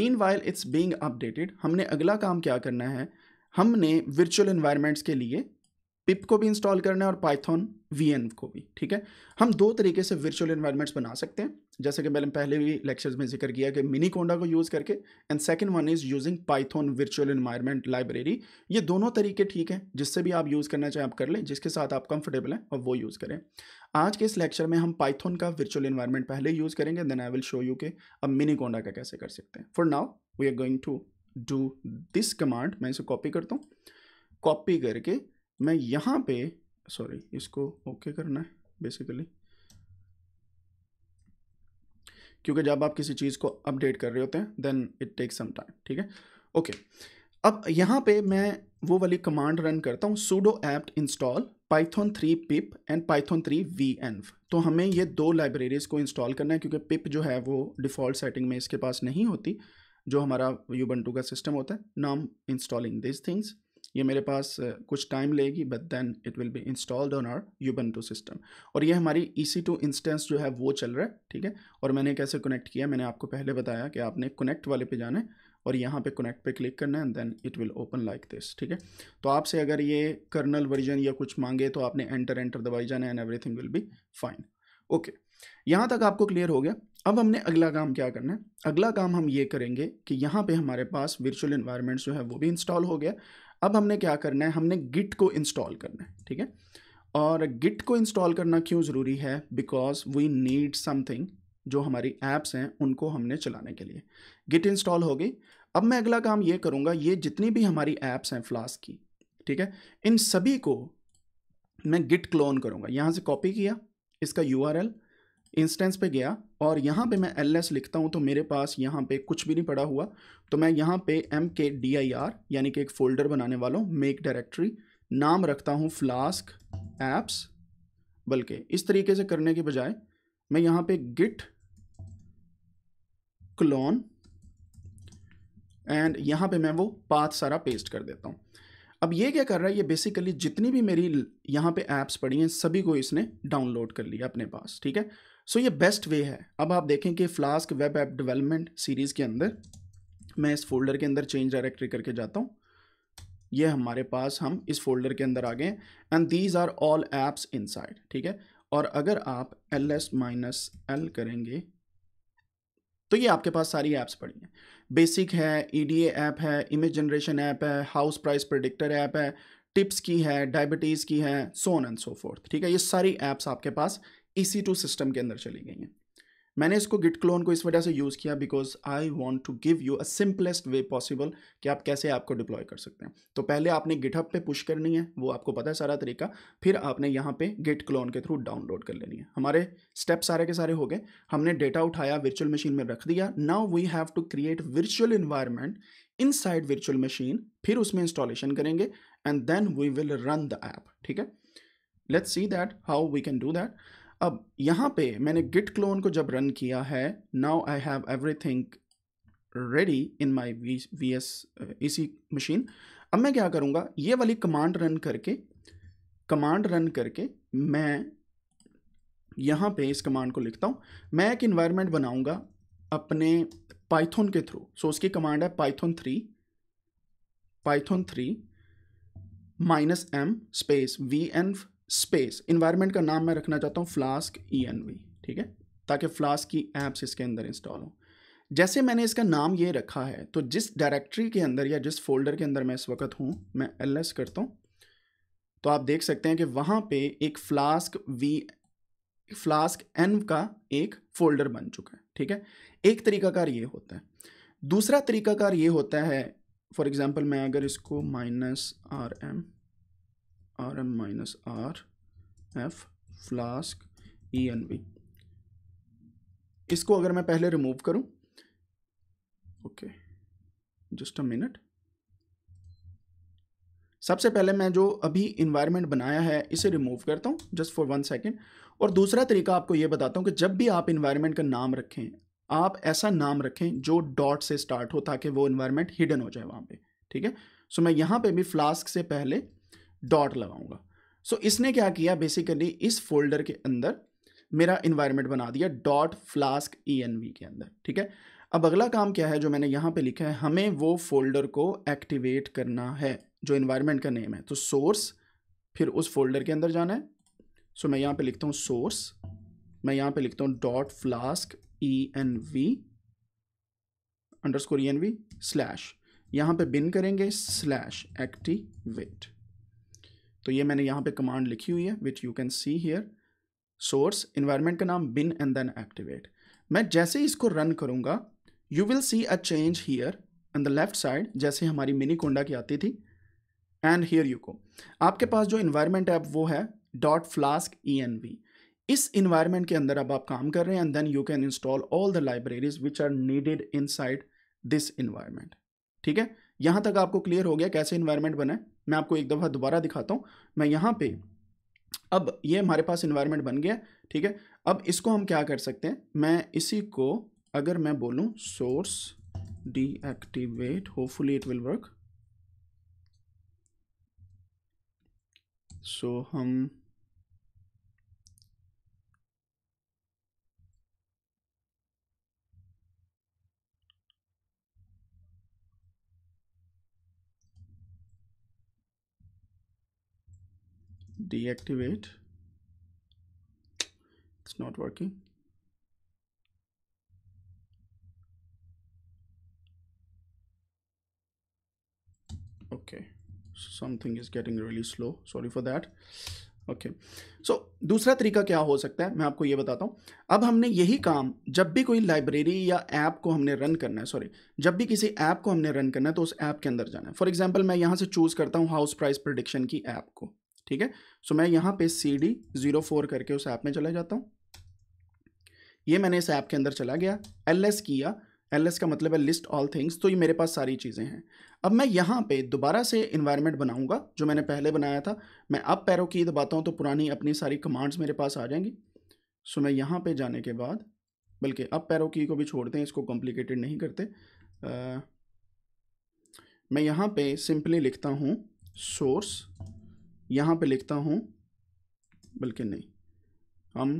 meanwhile it's being updated हमने अगला काम क्या करना है हमने वर्चुअल इन्वायरमेंट्स के लिए पिप को भी इंस्टॉल करना है और पाइथन वी को भी ठीक है हम दो तरीके से वर्चुअल इन्वायरमेंट्स बना सकते हैं जैसे कि मैंने पहले भी लेक्चर्स में जिक्र किया कि मिनी कोंडा को यूज़ करके and second one is using Python virtual environment library ये दोनों तरीके ठीक हैं जिससे भी आप यूज़ करना चाहें आप कर लें जिसके साथ आप कंफर्टेबल हैं और वो यूज़ करें आज के इस लेक्चर में हम पाइथन का वर्चुअल इन्वायरमेंट पहले यूज़ करेंगे then I will show you के अब मिनी कोंडा का कैसे कर सकते हैं for now we are going to do this command मैं इसे कॉपी करता हूँ कॉपी करके मैं यहाँ पे सॉरी इसको ओके okay करना है बेसिकली क्योंकि जब आप किसी चीज़ को अपडेट कर रहे होते हैं then it take some time ठीक है ओके okay. अब यहाँ पे मैं वो वाली कमांड रन करता हूँ sudo apt install Python three pip and Python three venv तो हमें ये दो लाइब्रेरीज़ को इंस्टॉल करना है क्योंकि पिप जो है वो डिफ़ॉल्ट सेटिंग में इसके पास नहीं होती जो हमारा यूबन का सिस्टम होता है नाम इंस्टॉलिंग दिस थिंग्स ये मेरे पास कुछ टाइम लेगी but then it will be installed on our to system और ये हमारी ई सी टू इंस्टेंस जो है वो चल रहा है ठीक है और मैंने कैसे कनेक्ट किया मैंने आपको पहले बताया कि आपने कनेक्ट वाले पे जाना है और यहाँ पे कनेक्ट पे क्लिक करना है and then it will open like this ठीक है तो आपसे अगर ये कर्नल वर्जन या कुछ मांगे तो आपने एंटर एंटर दबाई जाना and everything will be fine okay यहाँ तक आपको क्लियर हो गया अब हमने अगला काम क्या करना है अगला काम हम ये करेंगे कि यहाँ पे हमारे पास वर्चुअल इन्वायरमेंट जो है वो भी इंस्टॉल हो गया अब हमने क्या करना है हमने गिट को इंस्टॉल करना है ठीक है और गिट को इंस्टॉल करना क्यों ज़रूरी है बिकॉज वी नीड समथिंग जो हमारी ऐप्स हैं उनको हमने चलाने के लिए गिट इंस्टॉल हो गई अब मैं अगला काम ये करूँगा ये जितनी भी हमारी ऐप्स हैं फ्लास्क की ठीक है इन सभी को मैं गिट क्लोन करूँगा यहाँ से कॉपी किया इसका यू इंस्टेंस पे गया और यहाँ पे मैं एल एस लिखता हूँ तो मेरे पास यहाँ पे कुछ भी नहीं पड़ा हुआ तो मैं यहाँ पे एम के डी आई आर यानी कि एक फ़ोल्डर बनाने वाला हूँ मेक डायरेक्टरी नाम रखता हूँ फ्लास्क एप्स बल्कि इस तरीके से करने के बजाय मैं यहाँ पे गिट क्लोन एंड यहाँ पे मैं वो पाथ सारा पेस्ट कर देता हूँ अब ये क्या कर रहा है ये बेसिकली जितनी भी मेरी यहाँ पे ऐप्स पड़ी हैं सभी को इसने डाउनलोड कर लिया अपने पास ठीक है सो ये बेस्ट वे है अब आप देखें कि Flask web app development series के अंदर मैं इस फोल्डर के अंदर चेंज डायरेक्टरी करके जाता हूँ ये हमारे पास हम इस फोल्डर के अंदर आ गए and these are all apps in ठीक है और अगर आप एल एस माइनस एल करेंगे तो ये आपके पास सारी ऐप्स पड़ी हैं बेसिक है ई डी ऐप है इमेज जनरेशन ऐप है हाउस प्राइस प्रडिक्टर ऐप है टिप्स की है डायबिटीज़ की है सोन एंड सो फोर्थ ठीक है ये सारी ऐप्स आपके पास सी टू सिस्टम के अंदर चली गई हैं मैंने इसको गिट क्लोन को इस वजह से यूज़ किया because I want to give you a simplest way possible कि आप कैसे आपको डिप्लॉय कर सकते हैं तो पहले आपने गिटहब पे पुश करनी है वो आपको पता है सारा तरीका फिर आपने यहाँ पे गिट क्लोन के थ्रू डाउनलोड कर लेनी है हमारे स्टेप सारे के सारे हो गए हमने डेटा उठाया वर्चुअल मशीन में रख दिया now we have to create virtual environment inside virtual machine फिर उसमें इंस्टॉलेशन करेंगे and then we will run the app ठीक है let's see that how we can do that अब यहाँ पे मैंने गिट क्लोन को जब रन किया है now I have everything ready in my V V S E C machine अब मैं क्या करूँगा ये वाली कमांड रन करके कमांड रन करके मैं यहाँ पे इस कमांड को लिखता हूँ मैं एक इन्वायरमेंट बनाऊँगा अपने पाइथन के थ्रू सो उसकी कमांड है Python three Python three minus M space V N space environment का नाम मैं रखना चाहता हूँ फ्लास्क ई एन वी ठीक है ताकि फ्लास्क की एप्स इसके अंदर इंस्टॉल हों जैसे मैंने इसका नाम ये रखा है तो जिस डायरेक्टरी के अंदर या जिस फोल्डर के अंदर मैं इस वक्त हूँ मैं एल एस करता हूँ तो आप देख सकते हैं कि वहाँ पे एक फ्लास्क वी फ्लास्क एन का एक फ़ोल्डर बन चुका है ठीक है एक तरीकाकार ये होता है दूसरा तरीकाकार ये होता है फॉर एग्ज़ाम्पल मैं अगर इसको minus R M R M minus R F Flask E N V इसको अगर मैं पहले रिमूव करूं ओके जस्ट अ मिनट सबसे पहले मैं जो अभी इन्वायरमेंट बनाया है इसे रिमूव करता हूँ जस्ट फॉर वन सेकेंड और दूसरा तरीका आपको यह बताता हूँ कि जब भी आप इन्वायरमेंट का नाम रखें आप ऐसा नाम रखें जो डॉट से स्टार्ट हो ताकि वो इन्वायरमेंट हिडन हो जाए वहां पे ठीक है सो मैं यहाँ पे भी फ्लास्क से पहले डॉट लगाऊंगा सो so, इसने क्या किया बेसिकली इस फोल्डर के अंदर मेरा इन्वायरमेंट बना दिया डॉट फ्लास्क ई e के अंदर ठीक है अब अगला काम क्या है जो मैंने यहाँ पे लिखा है हमें वो फोल्डर को एक्टिवेट करना है जो इन्वायरमेंट का नेम है तो सोर्स फिर उस फोल्डर के अंदर जाना है सो so, मैं यहाँ पे लिखता हूँ सोर्स मैं यहाँ पे लिखता हूँ dot flask E N V underscore E N V slash यहाँ पे बिन करेंगे स्लैश एक्टिवेट तो ये मैंने यहाँ पे कमांड लिखी हुई है which you can see here source environment का नाम बिन एंड देन एक्टिवेट मैं जैसे ही इसको रन करूँगा you will see a change here on the left side जैसे हमारी मिनी कोंडा की आती थी एंड हियर यू को आपके पास जो इन्वायरमेंट ऐप वो है dot flask E N V इस इन्वायरमेंट के अंदर अब आप काम कर रहे हैं and then you can install all the libraries which are needed inside this environment ठीक है यहाँ तक आपको क्लियर हो गया कैसे इन्वायरमेंट बनाए मैं आपको एक दफ़ा दोबारा दिखाता हूँ मैं यहाँ पे अब ये हमारे पास इन्वायरमेंट बन गया ठीक है अब इसको हम क्या कर सकते हैं मैं इसी को अगर मैं बोलूँ source deactivate hopefully it will work so हम deactivate it's not working okay something is getting really slow sorry for that okay okay. So so, दूसरा तरीका क्या हो सकता है मैं आपको ये बताता हूँ अब हमने यही काम जब भी कोई लाइब्रेरी या ऐप को हमने रन करना है सॉरी जब भी किसी ऐप को हमने रन करना है तो उस ऐप के अंदर जाना है फॉर एग्जाम्पल मैं यहाँ से चूज़ करता हूँ हाउस प्राइस प्रोडिक्शन की ऐप को ठीक है सो मैं यहाँ पे सी डी ज़ीरो फोर करके उस ऐप में चला जाता हूँ ये मैंने इस ऐप के अंदर चला गया एल एस किया एल एस का मतलब है लिस्ट ऑल थिंग्स तो ये मेरे पास सारी चीज़ें हैं अब मैं यहाँ पे दोबारा से इन्वायरमेंट बनाऊँगा जो मैंने पहले बनाया था मैं अब पैरों की दबाता हूँ तो पुरानी अपनी सारी कमांड्स मेरे पास आ जाएंगी सो मैं यहाँ पर जाने के बाद बल्कि अब पैरों की को भी छोड़ते हैं इसको कॉम्प्लिकेटेड नहीं करते आ, मैं यहाँ पे सिंपली लिखता हूँ सोर्स यहाँ पे लिखता हूँ बल्कि नहीं हम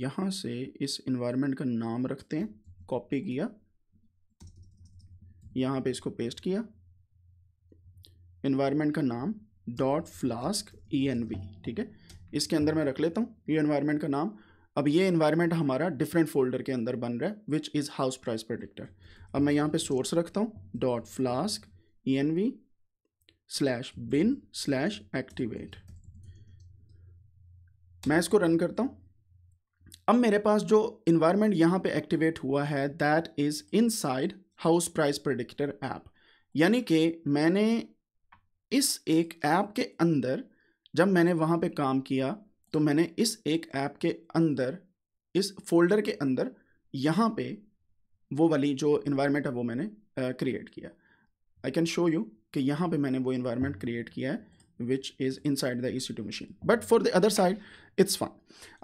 यहाँ से इस इन्वायरमेंट का नाम रखते हैं कॉपी किया यहाँ पे इसको पेस्ट किया इन्वायरमेंट का नाम dot flask E N V ठीक है इसके अंदर मैं रख लेता हूँ ये इन्वायरमेंट का नाम अब ये इन्वायरमेंट हमारा डिफरेंट फोल्डर के अंदर बन रहा है which is house price predictor अब मैं यहाँ पे सोर्स रखता हूँ dot flask E N V slash bin slash activate मैं इसको रन करता हूँ अब मेरे पास जो इन्वायरमेंट यहाँ पे एक्टिवेट हुआ है that is inside house price predictor app यानी कि मैंने इस एक ऐप के अंदर जब मैंने वहाँ पे काम किया तो मैंने इस एक ऐप के अंदर इस फोल्डर के अंदर यहाँ पे वो वाली जो इन्वायरमेंट है वो मैंने क्रिएट uh, किया आई कैन शो यू कि यहाँ पे मैंने वो इन्वायरमेंट क्रिएट किया है which is inside the E C two machine but for the other side it's fun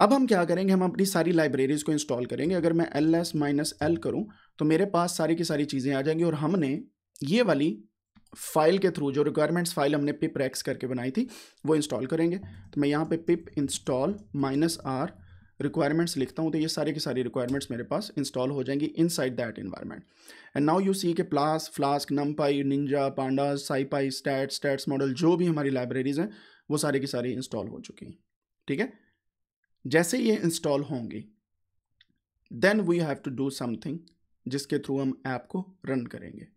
अब हम क्या करेंगे हम अपनी सारी लाइब्रेरीज़ को इंस्टॉल करेंगे अगर मैं एल एस माइनस एल करूँ तो मेरे पास सारी की सारी चीज़ें आ जाएंगी और हमने ये वाली फाइल के थ्रू जो रिक्वायरमेंट्स फाइल हमने पिप रैक्स करके बनाई थी वो इंस्टॉल करेंगे तो मैं यहाँ पे pip install minus R requirements लिखता हूँ तो ये सारे की सारी रिक्वायरमेंट्स मेरे पास इंस्टॉल हो जाएंगी inside that environment and now you see के प्लास Flask NumPy ninja panda SciPy stat stats model जो भी हमारी लाइब्रेरीज हैं वो सारे की सारी इंस्टॉल हो चुकी हैं ठीक है जैसे ये इंस्टॉल होंगी then we have to do something जिसके थ्रू हम ऐप को रन करेंगे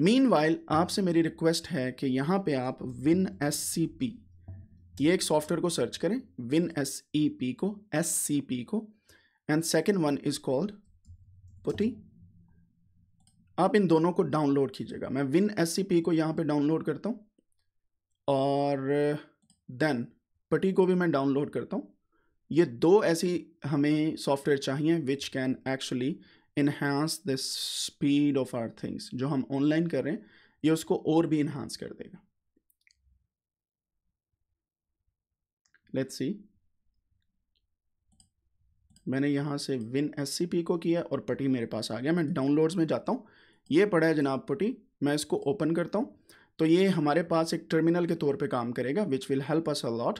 मीन आपसे मेरी रिक्वेस्ट है कि यहाँ पे आप विन एस सी पी ये एक सॉफ्टवेयर को सर्च करें विन एस ई पी को एस सी पी को and second one is called PuTTY आप इन दोनों को डाउनलोड कीजिएगा मैं विन एस सी पी को यहाँ पे डाउनलोड करता हूँ और देन पटी को भी मैं डाउनलोड करता हूँ ये दो ऐसी हमें सॉफ्टवेयर चाहिए which can actually enhance the speed of our things जो हम ऑनलाइन कर रहे हैं ये उसको और भी इन्हांस कर देगा लेट्स सी मैंने यहाँ से विन एस को किया और पटी मेरे पास आ गया मैं डाउनलोड्स में जाता हूँ ये पड़ा है जनाब पटी मैं इसको ओपन करता हूँ तो ये हमारे पास एक टर्मिनल के तौर पे काम करेगा which will help us a lot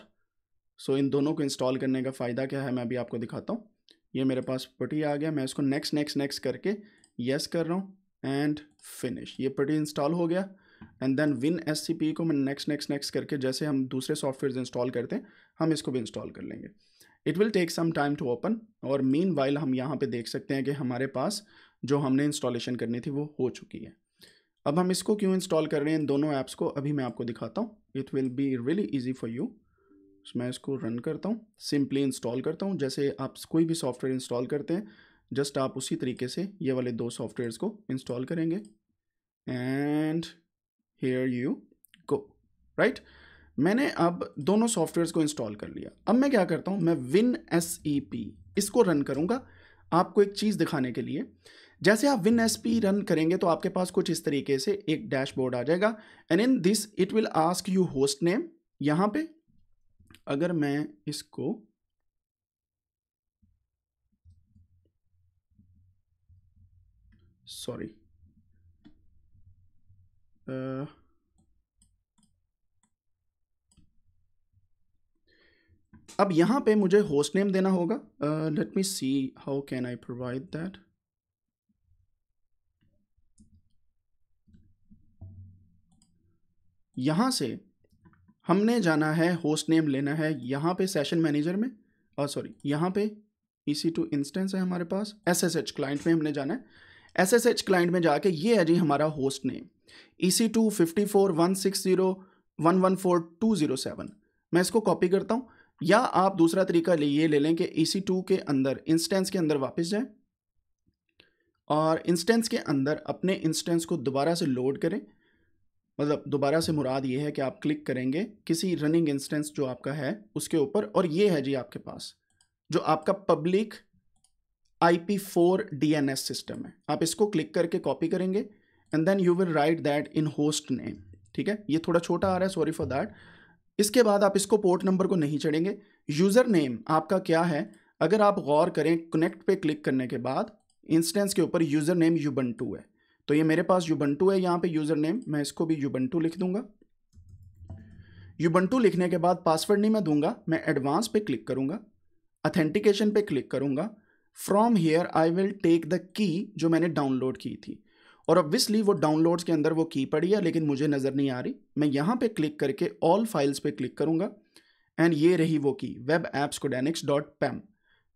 so इन दोनों को इंस्टॉल करने का फ़ायदा क्या है मैं अभी आपको दिखाता हूँ ये मेरे पास पटी आ गया मैं इसको नेक्स्ट नेक्स्ट नेक्स्ट करके येस yes कर रहा हूँ एंड फिनिश ये पटी इंस्टॉल हो गया एंड देन विन एस को मैं नेक्स्ट नेक्स्ट नेक्स्ट करके जैसे हम दूसरे सॉफ्टवेयर इंस्टॉल करते हैं हम इसको भी इंस्टॉल कर लेंगे it will take some time to open और मेन वाइल हम यहाँ पे देख सकते हैं कि हमारे पास जो हमने इंस्टॉलेशन करनी थी वो हो चुकी है अब हम इसको क्यों इंस्टॉल कर रहे हैं इन दोनों ऐप्स को अभी मैं आपको दिखाता हूँ it will be really easy for you मैं इसको रन करता हूँ सिंपली इंस्टॉल करता हूँ जैसे आप कोई भी सॉफ्टवेयर इंस्टॉल करते हैं जस्ट आप उसी तरीके से ये वाले दो सॉफ्टवेयर्स को इंस्टॉल करेंगे and here you go right मैंने अब दोनों सॉफ्टवेयर को इंस्टॉल कर लिया अब मैं क्या करता हूँ मैं विन एस ई पी इसको रन करूँगा आपको एक चीज़ दिखाने के लिए जैसे आप विन एस पी रन करेंगे तो आपके पास कुछ इस तरीके से एक डैशबोर्ड आ जाएगा and in this it will ask you host name यहाँ पे अगर मैं इसको सॉरी Uh, अब यहाँ पे मुझे होस्ट नेम देना होगा let me see how can I provide that यहाँ से हमने जाना है होस्ट नेम लेना है यहाँ पे सेशन मैनेजर में और uh, सॉरी यहाँ पे ई सी टू इंस्टेंस है हमारे पास एस एस एच क्लाइंट में हमने जाना है एस एस एच क्लाइंट में जाके ये है जी हमारा host name E C two fifty four one six zero one one four two zero seven मैं इसको कॉपी करता हूँ या आप दूसरा तरीका ये ले लें कि ई सी टू के अंदर इंस्टेंस के अंदर वापस जाएं और इंस्टेंस के अंदर अपने इंस्टेंस को दोबारा से लोड करें मतलब दोबारा से मुराद ये है कि आप क्लिक करेंगे किसी रनिंग इंस्टेंस जो आपका है उसके ऊपर और ये है जी आपके पास जो आपका public I P four D N S system है आप इसको क्लिक करके कॉपी करेंगे and then you will write that in host name ठीक है ये थोड़ा छोटा आ रहा है सॉरी फॉर दैट इसके बाद आप इसको पोर्ट नंबर को नहीं चढ़ेंगे यूज़र नेम आपका क्या है अगर आप गौर करें कनेक्ट पे क्लिक करने के बाद इंस्टेंस के ऊपर यूज़र नेम यूबंटू है तो ये मेरे पास यूबंटू है यहाँ पे यूज़र नेम मैं इसको भी यूबंटू लिख दूंगा यूबंटू लिखने के बाद पासवर्ड नहीं मैं दूंगा मैं एडवांस पे क्लिक करूँगा अथेंटिकेशन पे क्लिक करूँगा from here I will take the key जो मैंने डाउनलोड की थी और ऑब्वियसली वो डाउनलोड्स के अंदर वो की पड़ी है लेकिन मुझे नज़र नहीं आ रही मैं यहाँ पे क्लिक करके ऑल फाइल्स पे क्लिक करूँगा एंड ये रही वो key web apps codenix dot pem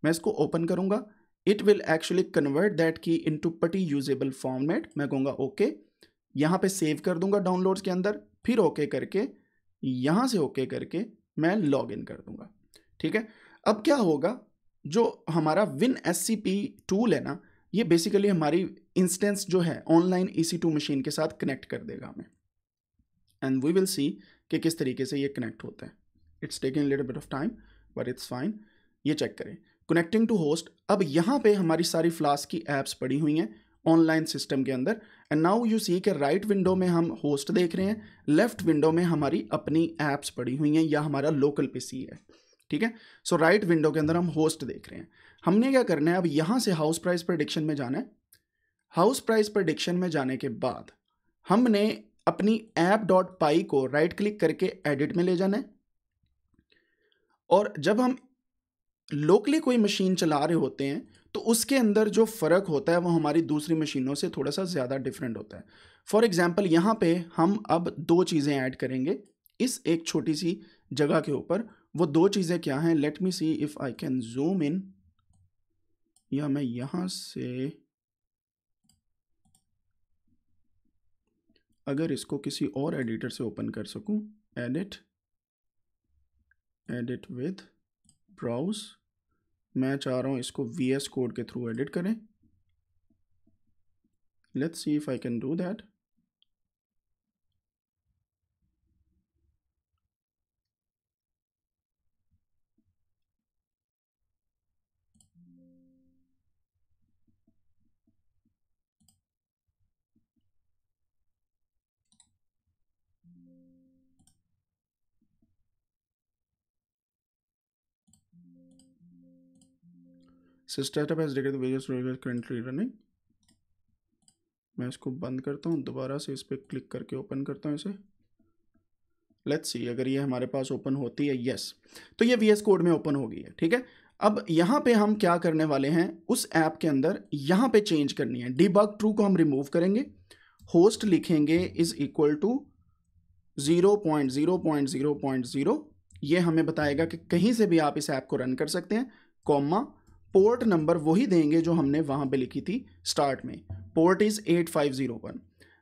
मैं इसको ओपन करूँगा it will actually convert that key into PuTTY usable format मैं कहूँगा ओके okay. यहाँ पे सेव कर दूँगा डाउनलोड्स के अंदर फिर ओके okay करके यहाँ से ओके okay करके मैं लॉग इन कर दूँगा ठीक है अब क्या होगा जो हमारा विन एस टूल है ना ये बेसिकली हमारी इंस्टेंस जो है online E C two machine के साथ कनेक्ट कर देगा हमें एंड वी विल सी कि किस तरीके से ये कनेक्ट होता है it's taking little bit of time but it's fine ये चेक करें कनेक्टिंग टू होस्ट अब यहाँ पे हमारी सारी फ्लास्क की एप्स पड़ी हुई हैं ऑनलाइन सिस्टम के अंदर एंड नाउ यू सी के राइट विंडो में हम होस्ट देख रहे हैं लेफ्ट विंडो में हमारी अपनी एप्स पड़ी हुई हैं या हमारा लोकल पीसी है ठीक है सो राइट विंडो के अंदर हम होस्ट देख रहे हैं हमने क्या करना है अब यहां से हाउस प्राइस प्रडिक्शन में जाना है हाउस प्राइस प्रडिक्शन में जाने के बाद हमने अपनी ऐप डॉट पाई को राइट क्लिक करके एडिट में ले जाना है और जब हम लोकली कोई मशीन चला रहे होते हैं तो उसके अंदर जो फ़र्क होता है वो हमारी दूसरी मशीनों से थोड़ा सा ज़्यादा डिफरेंट होता है फॉर एग्ज़ाम्पल यहाँ पे हम अब दो चीज़ें ऐड करेंगे इस एक छोटी सी जगह के ऊपर वो दो चीज़ें क्या हैं let me see if I can zoom in या मैं यहाँ से अगर इसको किसी और एडिटर से ओपन कर सकूं एडिट एडिट विथ ब्राउज मैं चाह रहा हूं इसको वी एस कोड के थ्रू एडिट करें let's see if I can do that सिस डेटअप has degree various country running मैं इसको बंद करता हूँ दोबारा से इस पर क्लिक करके ओपन करता हूँ इसे लेट्स सी अगर ये हमारे पास ओपन होती है यस तो ये वी कोड में ओपन हो गई है ठीक है अब यहाँ पे हम क्या करने वाले हैं उस ऐप के अंदर यहाँ पे चेंज करनी है डीबग ट्रू को हम रिमूव करेंगे होस्ट लिखेंगे is equal to zero point zero point zero point zero ये हमें बताएगा कि कहीं से भी आप इस ऐप को रन कर सकते हैं कॉमा पोर्ट नंबर वही देंगे जो हमने वहाँ पे लिखी थी स्टार्ट में port is eight five zero one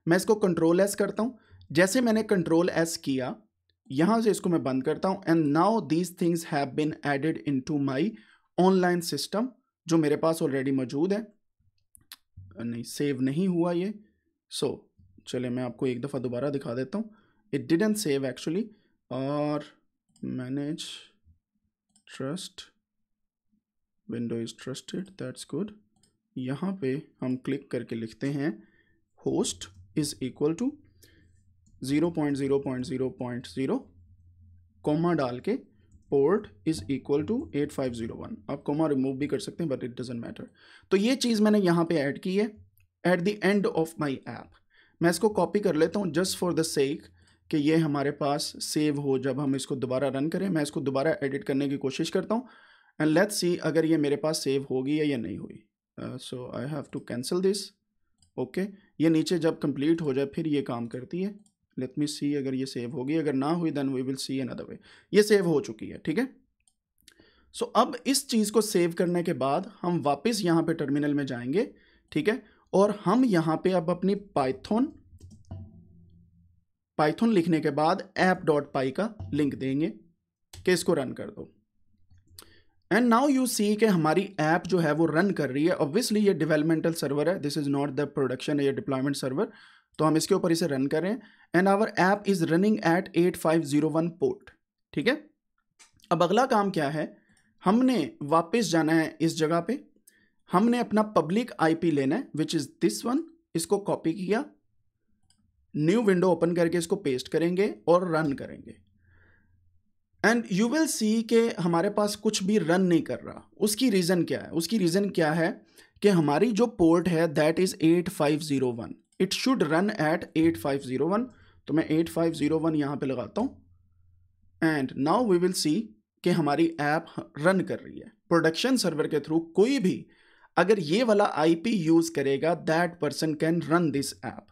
मैं इसको कंट्रोल एस करता हूँ जैसे मैंने कंट्रोल एस किया यहाँ से इसको मैं बंद करता हूँ and now these things have been added into my online system जो मेरे पास ऑलरेडी मौजूद है नहीं सेव नहीं हुआ ये सो so, चले मैं आपको एक दफ़ा दोबारा दिखा देता हूँ इट डिडेंट सेव एक्चुअली और manage trust window is trusted that's good यहाँ पे हम क्लिक करके लिखते हैं host is equal to zero point zero point zero point zero comma डाल के port is equal to eight five zero one आप कोमा रिमूव भी कर सकते हैं बट इट डजेंट मैटर तो ये चीज़ मैंने यहाँ पे ऐड की है at the end of my app मैं इसको कॉपी कर लेता हूँ जस्ट फॉर द सेक कि ये हमारे पास सेव हो जब हम इसको दोबारा रन करें मैं इसको दोबारा एडिट करने की कोशिश करता हूँ एंड लेट्स सी अगर ये मेरे पास सेव होगी या नहीं हुई so I have to cancel this okay ये नीचे जब कंप्लीट हो जाए फिर ये काम करती है लेट मी सी अगर ये सेव होगी अगर ना हुई then we will see another way ये सेव हो चुकी है ठीक है सो अब इस चीज़ को सेव करने के बाद हम वापस यहाँ पे टर्मिनल में जाएंगे ठीक है और हम यहाँ पे अब अपनी पाइथन पाइथन लिखने के बाद ऐप डॉट पाई का लिंक देंगे कि इसको रन कर दो एंड नाउ यू सी के हमारी ऐप जो है वो रन कर रही है ऑब्वियसली ये डिवेलपमेंटल सर्वर है this is not the production या डिप्लॉयमेंट सर्वर तो हम इसके ऊपर इसे रन कर रहे हैं and our app is running at at five zero one port ठीक है अब अगला काम क्या है हमने वापस जाना है इस जगह पे हमने अपना पब्लिक आईपी लेना है विच इज़ दिस वन इसको कॉपी किया न्यू विंडो ओपन करके इसको पेस्ट करेंगे और रन करेंगे एंड यू विल सी के हमारे पास कुछ भी रन नहीं कर रहा उसकी रीज़न क्या है उसकी रीज़न क्या है कि हमारी जो पोर्ट है that is eight five zero one it should run at at five zero one तो मैं एट फाइव ज़ीरो वन यहाँ पर लगाता हूँ and now we will see कि हमारी ऐप रन कर रही है प्रोडक्शन सर्वर के थ्रू कोई भी अगर ये वाला पी यूज़ करेगा that person can run this app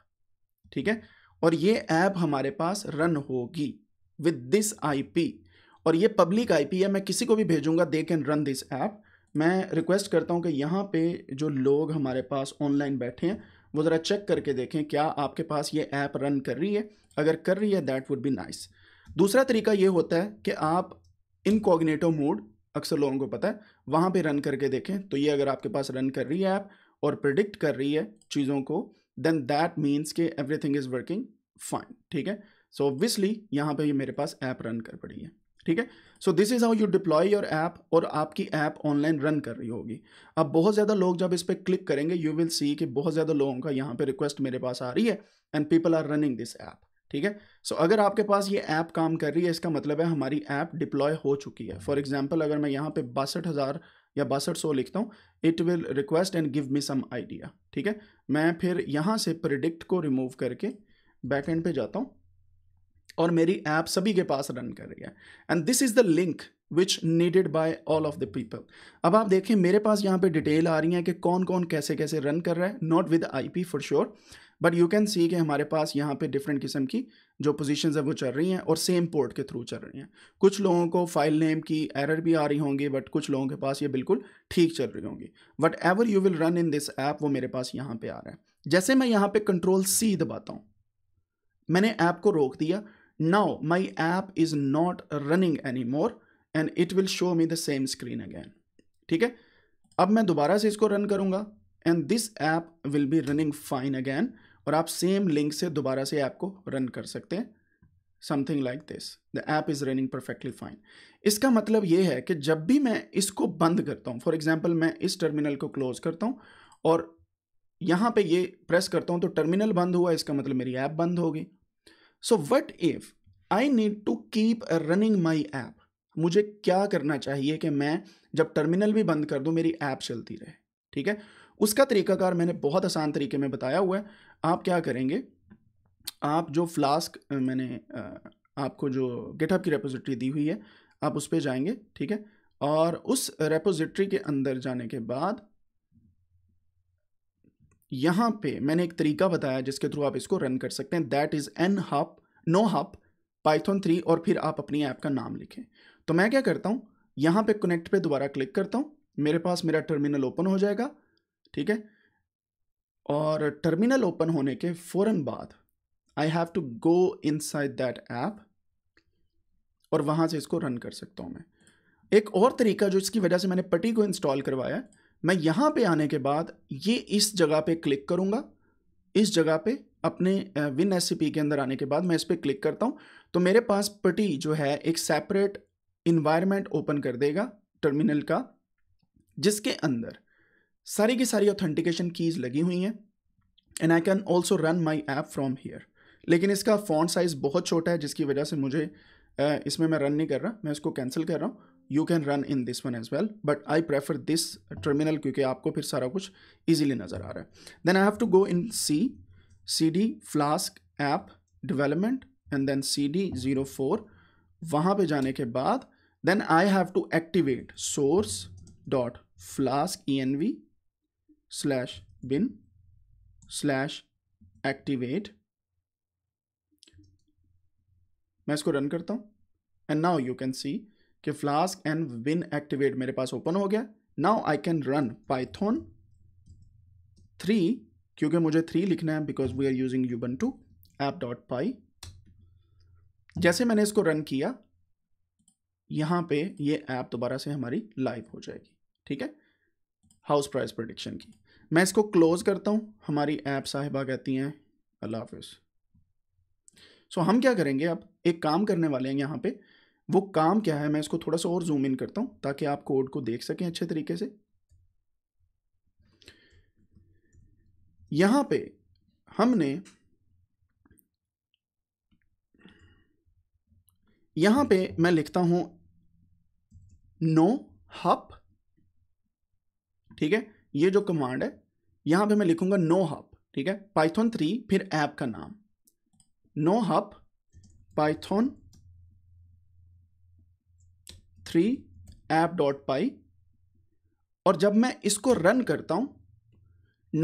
ठीक है और ये ऐप हमारे पास रन होगी विद दिस आई पी और ये पब्लिक आईपी है मैं किसी को भी भेजूंगा they can run this app मैं रिक्वेस्ट करता हूँ कि यहाँ पे जो लोग हमारे पास ऑनलाइन बैठे हैं वो ज़रा चेक करके देखें क्या आपके पास ये ऐप रन कर रही है अगर कर रही है दैट वुड बी नाइस दूसरा तरीका ये होता है कि आप इनकॉग्नेटो मोड अक्सर लोगों को पता है वहाँ पे रन करके देखें तो ये अगर आपके पास रन कर रही है ऐप और प्रिडिक्ट कर रही है चीज़ों को देन दैट मीन्स के एवरीथिंग इज़ वर्किंग फाइन ठीक है सो ऑब्वियसली यहाँ पे ये मेरे पास ऐप रन कर पड़ी है ठीक है so this is how you deploy your app और आपकी ऐप ऑनलाइन रन कर रही होगी अब बहुत ज़्यादा लोग जब इस पर क्लिक करेंगे यू विल सी कि बहुत ज़्यादा लोगों का यहाँ पे रिक्वेस्ट मेरे पास आ रही है and people are running this app ठीक है सो अगर आपके पास ये ऐप काम कर रही है इसका मतलब है हमारी ऐप डिप्लॉय हो चुकी है फॉर एग्जाम्पल अगर मैं यहाँ पे बासठ हज़ार या बासठ सौ लिखता हूँ it will request and give me some idea ठीक है मैं फिर यहाँ से प्रोडिक्ट को रिमूव करके बैक एंड पे जाता हूँ और मेरी ऐप सभी के पास रन कर रही है and this is the link which needed by all of the people अब आप देखें मेरे पास यहाँ पे डिटेल आ रही है कि कौन कौन कैसे कैसे रन कर रहा है not with I P for sure but you can see कि हमारे पास यहाँ पे डिफरेंट किस्म की जो पोजीशंस है वो चल रही हैं और सेम पोर्ट के थ्रू चल रही हैं कुछ लोगों को फाइल नेम की एरर भी आ रही होंगी बट कुछ लोगों के पास ये बिल्कुल ठीक चल रही होंगी whatever you will run in this app वो मेरे पास यहाँ पे आ रहा है जैसे मैं यहाँ पे कंट्रोल सी दबाता हूँ मैंने ऐप को रोक दिया now my app is not running anymore and it will show me the same screen again ठीक है अब मैं दोबारा से इसको रन करूंगा and this app will be running fine again और आप सेम लिंक से दोबारा से ऐप को रन कर सकते हैं something like this the app is running perfectly fine इसका मतलब ये है कि जब भी मैं इसको बंद करता हूँ फॉर एग्जाम्पल मैं इस टर्मिनल को क्लोज करता हूँ और यहाँ पे ये प्रेस करता हूँ तो टर्मिनल बंद हुआ इसका मतलब मेरी ऐप बंद होगी so what if I need to keep running my app मुझे क्या करना चाहिए कि मैं जब टर्मिनल भी बंद कर दूँ मेरी ऐप चलती रहे ठीक है उसका तरीकाकार मैंने बहुत आसान तरीके में बताया हुआ है आप क्या करेंगे आप जो फ्लास्क मैंने आपको जो गेटअप की रेपोजिटरी दी हुई है आप उस पर जाएंगे ठीक है और उस रेपोजिटरी के अंदर जाने के बाद यहां पे मैंने एक तरीका बताया जिसके थ्रू आप इसको रन कर सकते हैं that is an hup nohup Python three और फिर आप अपनी ऐप का नाम लिखें तो मैं क्या करता हूं यहां पे कनेक्ट पे दोबारा क्लिक करता हूं मेरे पास मेरा टर्मिनल ओपन हो जाएगा ठीक है और टर्मिनल ओपन होने के फौरन बाद I have to go inside that app और वहां से इसको रन कर सकता हूं मैं एक और तरीका जो इसकी वजह से मैंने पटी को इंस्टॉल करवाया है मैं यहाँ पे आने के बाद ये इस जगह पे क्लिक करूँगा इस जगह पे अपने विन एस के अंदर आने के बाद मैं इस पर क्लिक करता हूँ तो मेरे पास पटी जो है एक सेपरेट इन्वायरमेंट ओपन कर देगा टर्मिनल का जिसके अंदर सारी की सारी ऑथेंटिकेशन कीज़ लगी हुई हैं and I can also run my app from here लेकिन इसका फ़ॉन्ट साइज़ बहुत छोटा है जिसकी वजह से मुझे इसमें मैं रन नहीं कर रहा मैं इसको कैंसिल कर रहा हूँ you can run in this one as well but I prefer this terminal क्योंकि आपको फिर सारा कुछ ईजिली नज़र आ रहा है then I have to go in C C D flask app development and then C D zero four वहाँ पर जाने के बाद then I have to activate source dot flask E N V slash bin slash activate मैं इसको run करता हूँ and now you can see कि फ्लास्क एंड विन एक्टिवेट मेरे पास ओपन हो गया now I can run Python three क्योंकि मुझे थ्री लिखना है because we are using Ubuntu app dot py जैसे मैंने इसको रन किया यहां पे ये ऐप दोबारा से हमारी लाइव हो जाएगी ठीक है हाउस प्राइस प्रोडिक्शन की मैं इसको क्लोज करता हूं हमारी ऐप साहिबा कहती हैं अल्लाह हाफिज़ सो हम क्या करेंगे अब एक काम करने वाले हैं यहां पे वो काम क्या है मैं इसको थोड़ा सा और जूम इन करता हूं ताकि आप कोड को देख सकें अच्छे तरीके से यहां पे हमने यहां पे मैं लिखता हूं नो हप ठीक है ये जो कमांड है यहां पे मैं लिखूंगा नो हप ठीक है पाइथन थ्री फिर ऐप का नाम nohup Python three app dot py और जब मैं इसको रन करता हूँ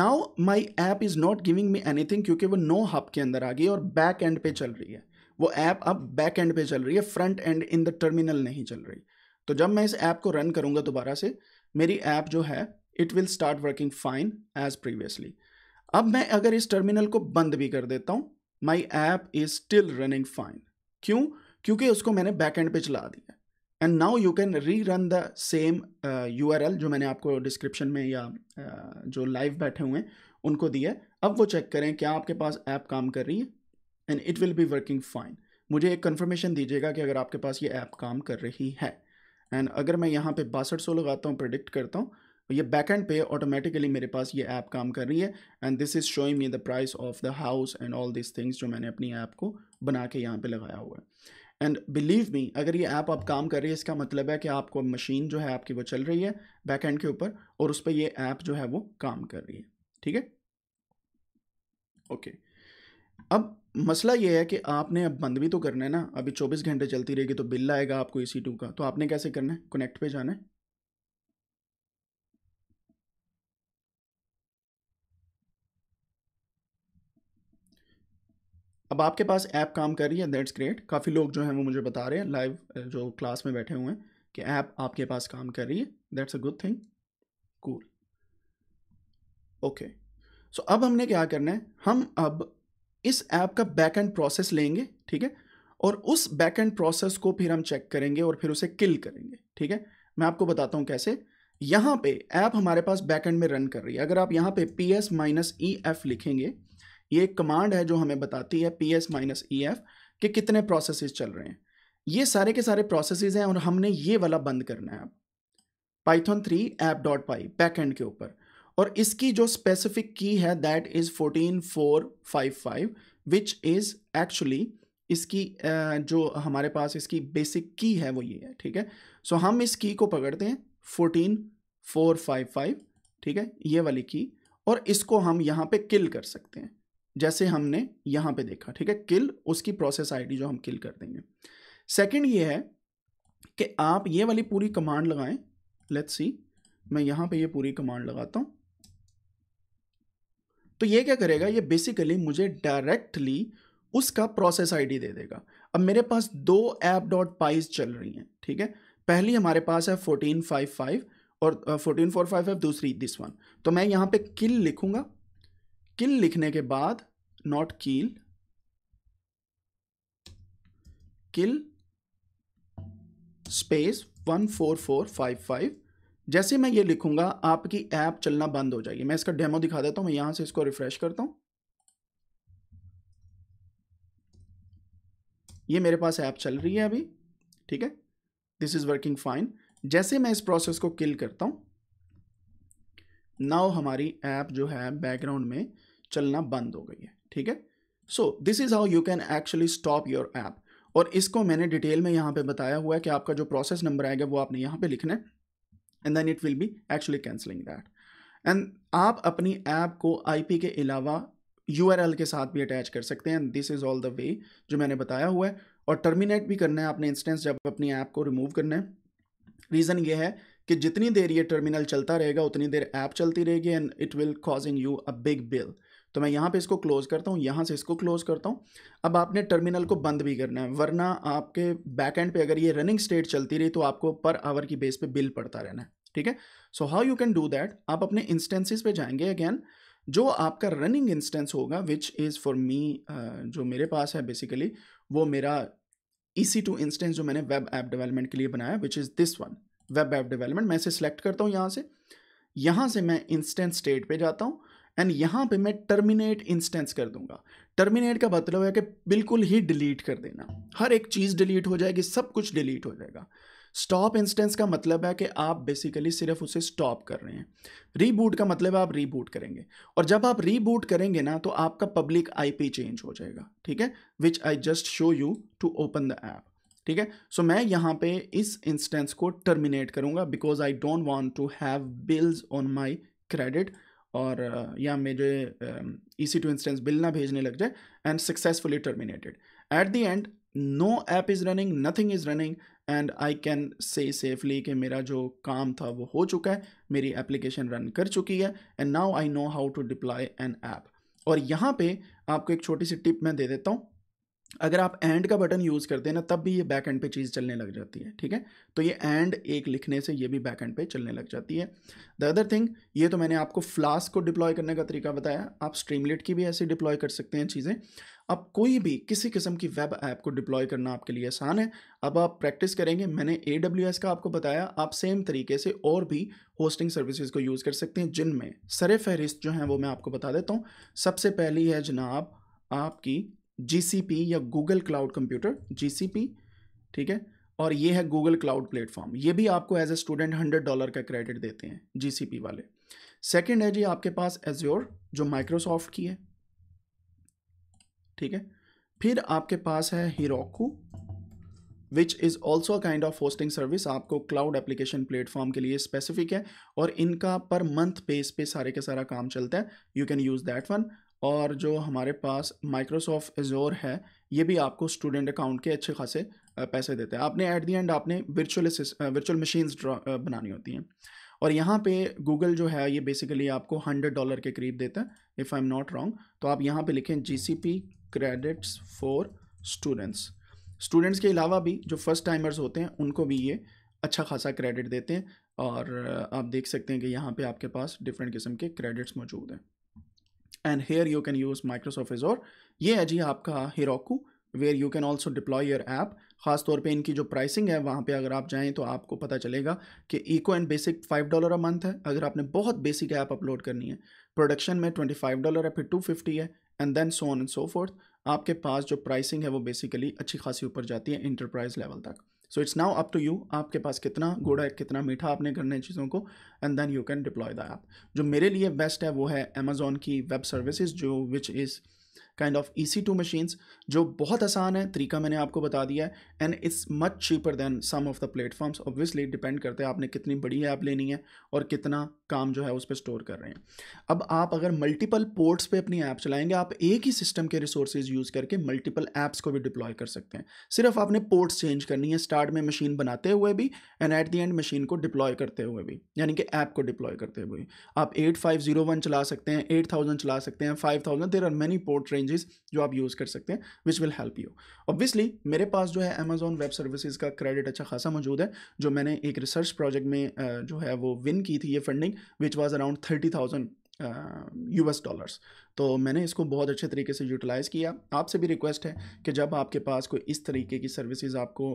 now my app is not giving me anything क्योंकि वो नो हब के अंदर आ गई और बैक एंड पे चल रही है वो ऐप अब बैक एंड पे चल रही है front end in the terminal नहीं चल रही तो जब मैं इस ऐप को रन करूँगा दोबारा से मेरी ऐप जो है it will start working fine as previously अब मैं अगर इस टर्मिनल को बंद भी कर देता हूँ my app is still running fine क्यों क्योंकि उसको मैंने बैक एंड पे चला दिया and now you can rerun the same U R L जो मैंने आपको डिस्क्रिप्शन में या uh, जो लाइव बैठे हुए हैं उनको दिया है अब वो चेक करें क्या आपके पास ऐप काम कर रही है and it will be working fine मुझे एक कन्फर्मेशन दीजिएगा कि अगर आपके पास ये ऐप काम कर रही है एंड अगर मैं यहाँ पे बासठ सौ लगाता हूँ प्रडिक्ट करता हूँ ये बैक एंड पे ऑटोमेटिकली मेरे पास ये ऐप काम कर रही है and this is showing me the price of the house and all this things जो मैंने अपनी ऐप को बना के यहाँ पे लगाया हुआ है एंड बिलीव मी अगर ये ऐप आप काम कर रही है इसका मतलब है कि आपको मशीन जो है आपकी वो चल रही है बैक एंड के ऊपर और उस पर ये ऐप जो है वो काम कर रही है ठीक है ओके अब मसला ये है कि आपने अब बंद भी तो करना है ना अभी 24 घंटे चलती रहेगी तो बिल आएगा आपको ई सी टू का तो आपने कैसे करना है कनेक्ट पे जाना है अब आपके पास ऐप काम कर रही है दैट्स ग्रेट काफ़ी लोग जो हैं वो मुझे बता रहे हैं लाइव जो क्लास में बैठे हुए हैं कि ऐप आपके पास काम कर रही है that's a good thing cool okay so अब हमने क्या करना है हम अब इस ऐप का बैक एंड प्रोसेस लेंगे ठीक है और उस बैक एंड प्रोसेस को फिर हम चेक करेंगे और फिर उसे किल करेंगे ठीक है मैं आपको बताता हूँ कैसे यहाँ पे ऐप हमारे पास बैक एंड में रन कर रही है अगर आप यहाँ पे P S minus E F लिखेंगे ये एक कमांड है जो हमें बताती है P S minus E F कि कितने प्रोसेसेस चल रहे हैं ये सारे के सारे प्रोसेसेस हैं और हमने ये वाला बंद करना है अब Python three app dot py back end के ऊपर और इसकी जो स्पेसिफिक की है that is fourteen four five five which is actually इसकी जो हमारे पास इसकी बेसिक की है वो ये है ठीक है सो हम इस की को पकड़ते हैं फोर्टीन फोर फाइव फाइव ठीक है ये वाली की और इसको हम यहाँ पे किल कर सकते हैं जैसे हमने यहाँ पे देखा ठीक है किल उसकी प्रोसेस आईडी जो हम किल कर देंगे सेकंड ये है कि आप ये वाली पूरी कमांड लगाएं लेट्स सी मैं यहाँ पे ये पूरी कमांड लगाता हूँ तो ये क्या करेगा ये बेसिकली मुझे डायरेक्टली उसका प्रोसेस आईडी दे देगा अब मेरे पास दो ऐप डॉट पाइज चल रही हैं ठीक है पहली हमारे पास है फोर्टीन फाइव फाइव और फोर्टीन फोर फाइव फाइव दूसरी दिस वन तो मैं यहाँ पर किल लिखूँगा किल लिखने के बाद not kill kill space one four four five five जैसे मैं ये लिखूंगा आपकी ऐप चलना बंद हो जाएगी मैं इसका डेमो दिखा देता हूं मैं यहां से इसको रिफ्रेश करता हूं ये मेरे पास ऐप चल रही है अभी ठीक है दिस इज़ वर्किंग फाइन जैसे मैं इस प्रोसेस को किल करता हूं नाउ हमारी ऐप जो है बैकग्राउंड में चलना बंद हो गई है ठीक है so this is how you can actually stop your app और इसको मैंने डिटेल में यहाँ पे बताया हुआ है कि आपका जो प्रोसेस नंबर आएगा वो आपने यहाँ पे लिखना है and then it will be actually cancelling that and आप अपनी ऐप को आई के अलावा यू के साथ भी अटैच कर सकते हैं this is all the way जो मैंने बताया हुआ है और टर्मिनेट भी करना है आपने इंस्टेंस जब अपनी ऐप को रिमूव करना है रीज़न ये है कि जितनी देर ये टर्मिनल चलता रहेगा उतनी देर ऐप चलती रहेगी and it will causing you a big bill तो मैं यहाँ पे इसको क्लोज़ करता हूँ यहाँ से इसको क्लोज़ करता हूँ अब आपने टर्मिनल को बंद भी करना है वरना आपके बैक एंड पे अगर ये रनिंग स्टेट चलती रही तो आपको पर आवर की बेस पे बिल पड़ता रहना है ठीक है so how you can do that आप अपने इंस्टेंसेस पे जाएंगे अगेन जो आपका रनिंग इंस्टेंस होगा विच इज़ फॉर मी जो मेरे पास है बेसिकली वो मेरा ई सी टू इंस्टेंस जो मैंने वेब ऐप डेवलपमेंट के लिए बनाया which is this one web app development मैं इसे सेलेक्ट करता हूँ यहाँ से यहाँ से मैं इंस्टेंट स्टेट पे जाता हूँ एंड यहाँ पे मैं टर्मिनेट इंस्टेंस कर दूंगा टर्मिनेट का मतलब है कि बिल्कुल ही डिलीट कर देना हर एक चीज़ डिलीट हो जाएगी सब कुछ डिलीट हो जाएगा स्टॉप इंस्टेंस का मतलब है कि आप बेसिकली सिर्फ उसे स्टॉप कर रहे हैं रीबूट का मतलब है आप रीबूट करेंगे और जब आप रीबूट करेंगे ना तो आपका पब्लिक आईपी चेंज हो जाएगा ठीक है which I just show you to open the app ठीक है सो मैं यहाँ पे इस इंस्टेंस को टर्मिनेट करूँगा because I don't want to have bills on my credit और या मेरे E C two instance bill ना भेजने लग जाए and successfully terminated at the end no app is running nothing is running and I can say safely कि मेरा जो काम था वो हो चुका है मेरी एप्लीकेशन रन कर चुकी है and now I know how to deploy an app और यहाँ पे आपको एक छोटी सी टिप मैं दे देता हूँ अगर आप एंड का बटन यूज़ करते हैं ना तब भी ये बैक एंड पे चीज़ चलने लग जाती है ठीक है तो ये एंड एक लिखने से ये भी बैक एंड पे चलने लग जाती है द अदर थिंग ये तो मैंने आपको फ्लास्क को डिप्लॉय करने का तरीका बताया आप स्ट्रीमलेट की भी ऐसे डिप्लॉय कर सकते हैं चीज़ें अब कोई भी किसी किस्म की वेब ऐप को डिप्लॉय करना आपके लिए आसान है अब आप प्रैक्टिस करेंगे मैंने ए का आपको बताया आप सेम तरीके से और भी होस्टिंग सर्विसेज को यूज़ कर सकते हैं जिनमें सर फहरिस्त जो हैं वो मैं आपको बता देता हूँ सबसे पहली है जनाब आपकी जीसीपी या गूगल क्लाउड कंप्यूटर जीसीपी ठीक है और ये है गूगल क्लाउड प्लेटफॉर्म ये भी आपको as a student hundred dollar का क्रेडिट देते हैं जीसीपी वाले सेकेंड है जी आपके पास एज्योर जो माइक्रोसॉफ्ट की है ठीक है फिर आपके पास है Heroku which is also kind of hosting service आपको क्लाउड एप्लीकेशन प्लेटफॉर्म के लिए स्पेसिफिक है और इनका पर मंथ बेस पे सारे के सारा काम चलता है you can use that one और जो हमारे पास माइक्रोसॉफ्ट एजोर है ये भी आपको स्टूडेंट अकाउंट के अच्छे खासे पैसे देते हैं आपने एट दी एंड आपने वर्चुअल वर्चुअल मशीन्स बनानी होती हैं और यहाँ पे गूगल जो है ये बेसिकली आपको हंड्रेड डॉलर के करीब देता है if I am not wrong तो आप यहाँ पे लिखें G C P credits for students students के अलावा भी जो फर्स्ट टाइमर्स होते हैं उनको भी ये अच्छा खासा क्रेडिट देते हैं और आप देख सकते हैं कि यहाँ पे आपके पास डिफरेंट किस्म के क्रेडिट्स मौजूद हैं and here you can use Microsoft Azure ये है जी आपका Heroku where you can also deploy your app खास तौर पे इनकी जो प्राइसिंग है वहाँ पे अगर आप जाएँ तो आपको पता चलेगा कि eco and basic five dollar a month है अगर आपने बहुत बेसिक ऐप अपलोड करनी है प्रोडक्शन में ट्वेंटी फाइव डॉलर है फिर टू फिफ्टी है and then so on and so forth आपके पास जो प्राइसिंग है वो बेसिकली अच्छी खासी ऊपर जाती है इंटरप्राइज लेवल तक so it's now up to you आपके पास कितना गुड़ है कितना मीठा आपने करना है चीज़ों को and then you can deploy the app जो मेरे लिए बेस्ट है वो है अमेजोन की वेब सर्विसेज जो which is kind of E C two machines जो बहुत आसान है तरीका मैंने आपको बता दिया है and it's much cheaper than some of the platforms obviously depend करते हैं आपने कितनी बड़ी ऐप लेनी है और कितना काम जो है उस पर स्टोर कर रहे हैं अब आप अगर मल्टीपल पोर्ट्स पे अपनी ऐप चलाएंगे आप एक ही सिस्टम के रिसोर्सेज यूज़ करके मल्टीपल ऐप्स को भी डिप्लॉय कर सकते हैं सिर्फ आपने पोर्ट्स चेंज करनी है स्टार्ट में मशीन बनाते हुए भी and at the end machine को डिप्लॉय करते हुए भी यानी कि ऐप को डिप्लॉय करते हुए आप एट फाइव जीरो वन चला सकते हैं एट थाउजेंड चला सकते हैं five thousand there are many port ranges जो आप यूज़ कर सकते हैं which will help you obviously मेरे पास जो है एम अमेजोन वेब सर्विसेज का क्रेडिट अच्छा खासा मौजूद है जो मैंने एक रिसर्च प्रोजेक्ट में जो है वो विन की थी ये funding which was around thirty thousand U S dollars तो मैंने इसको बहुत अच्छे तरीके से यूटिलाइज़ किया आपसे भी रिक्वेस्ट है कि जब आपके पास कोई इस तरीके की सर्विसेज आपको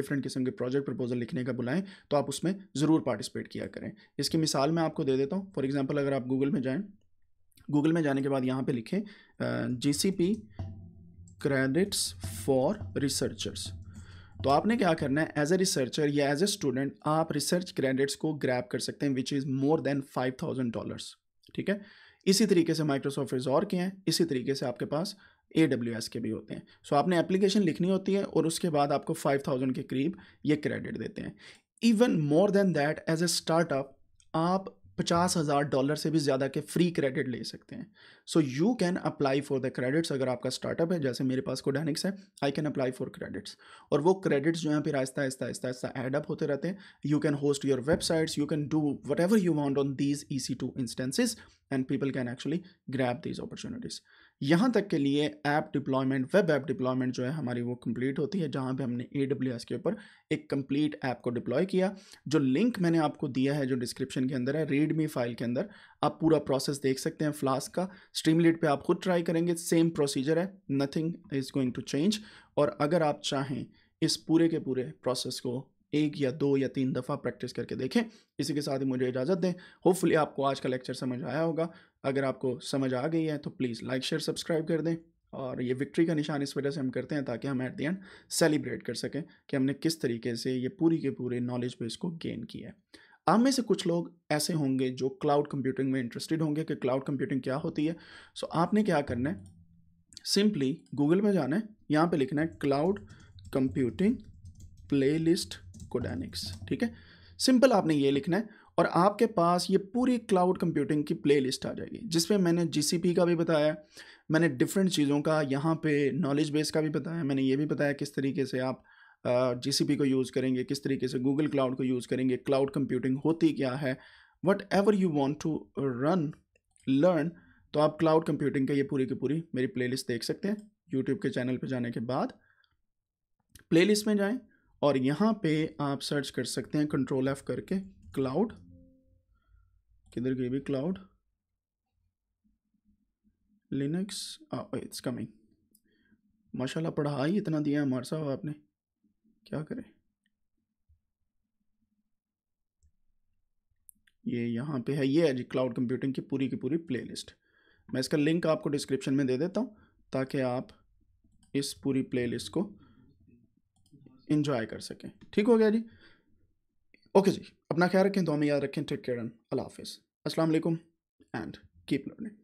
डिफरेंट किस्म के प्रोजेक्ट प्रपोजल लिखने का बुलाएं तो आप उसमें ज़रूर पार्टिसिपेट किया करें इसकी मिसाल मैं आपको दे देता हूँ फॉर एग्ज़ाम्पल अगर आप गूगल में जाएँ गूगल में जाने के बाद यहाँ पर लिखें G C P credits for researchers तो आपने क्या करना है एज ए रिसर्चर या एज ए स्टूडेंट आप रिसर्च क्रेडिट्स को ग्रैप कर सकते हैं which is more than five thousand dollars ठीक है इसी तरीके से माइक्रोसॉफ्ट रिजॉर के हैं इसी तरीके से आपके पास ए डब्ल्यू एस के भी होते हैं सो so, आपने एप्लीकेशन लिखनी होती है और उसके बाद आपको फाइव थाउजेंड के करीब ये क्रेडिट देते हैं even more than that as a startup आप पचास हज़ार डॉलर से भी ज़्यादा के फ्री क्रेडिट ले सकते हैं so you can apply for the credits अगर आपका स्टार्टअप है जैसे मेरे पास कोडेनिक्स है I can apply for credits और वो क्रेडिट्स जो हैं फिर आहिस्ता आहिस्ता आहिस्ता आहिस्ता एडअप होते रहते हैं you can host your websites you can do whatever you want on these E C two instances and people can actually grab these opportunities यहाँ तक के लिए app deployment web app deployment जो है हमारी वो कंप्लीट होती है जहाँ पे हमने ए के ऊपर एक कंप्लीट ऐप को डिप्लॉय किया जो लिंक मैंने आपको दिया है जो डिस्क्रिप्शन के अंदर है रीडमी फाइल के अंदर आप पूरा प्रोसेस देख सकते हैं फ्लास्क का स्ट्रीमलीड पे आप खुद ट्राई करेंगे सेम प्रोसीजर है nothing is going to change और अगर आप चाहें इस पूरे के पूरे प्रोसेस को एक या दो या तीन दफ़ा प्रैक्टिस करके देखें इसी के साथ ही मुझे इजाज़त दें होपफुली आपको आज का लेक्चर समझ आया होगा अगर आपको समझ आ गई है तो प्लीज़ लाइक शेयर सब्सक्राइब कर दें और ये विक्ट्री का निशान इस वजह से हम करते हैं ताकि हम एट दी एंड सेलिब्रेट कर सकें कि हमने किस तरीके से ये पूरी के पूरे नॉलेज बेस को गेन किया है आप में से कुछ लोग ऐसे होंगे जो क्लाउड कंप्यूटिंग में इंटरेस्टेड होंगे कि क्लाउड कंप्यूटिंग क्या होती है सो so, आपने क्या करना है सिंपली गूगल में जाना है यहाँ पर लिखना है क्लाउड कंप्यूटिंग प्ले लिस्ट ठीक है सिंपल आपने ये लिखना है और आपके पास ये पूरी क्लाउड कंप्यूटिंग की प्लेलिस्ट आ जाएगी जिसमें मैंने जी का भी बताया मैंने डिफरेंट चीज़ों का यहाँ पे नॉलेज बेस का भी बताया मैंने ये भी बताया किस तरीके से आप जी को यूज़ करेंगे किस तरीके से गूगल क्लाउड को यूज़ करेंगे क्लाउड कंप्यूटिंग होती क्या है whatever you want to run learn तो आप क्लाउड कंप्यूटिंग का ये पूरी की पूरी मेरी लिस्ट देख सकते हैं यूट्यूब के चैनल पर जाने के बाद लिस्ट में जाएँ और यहाँ पर आप सर्च कर सकते हैं कंट्रोल एफ़ करके क्लाउड किधर गई भी क्लाउड लिनक्स इट्स कमिंग माशाल्लाह पढ़ाई इतना दिया हमारे साहब आपने क्या करें ये यहाँ पे है ये है जी क्लाउड कंप्यूटिंग की पूरी की पूरी प्लेलिस्ट मैं इसका लिंक आपको डिस्क्रिप्शन में दे देता हूँ ताकि आप इस पूरी प्लेलिस्ट को इन्जॉय कर सकें ठीक हो गया जी ओके जी अपना ख्याल रखें तो हमें याद रखें टेक केयर एंड अल्लाह हाफिज़ अस्सलाम वालेकुम एंड कीप लर्निंग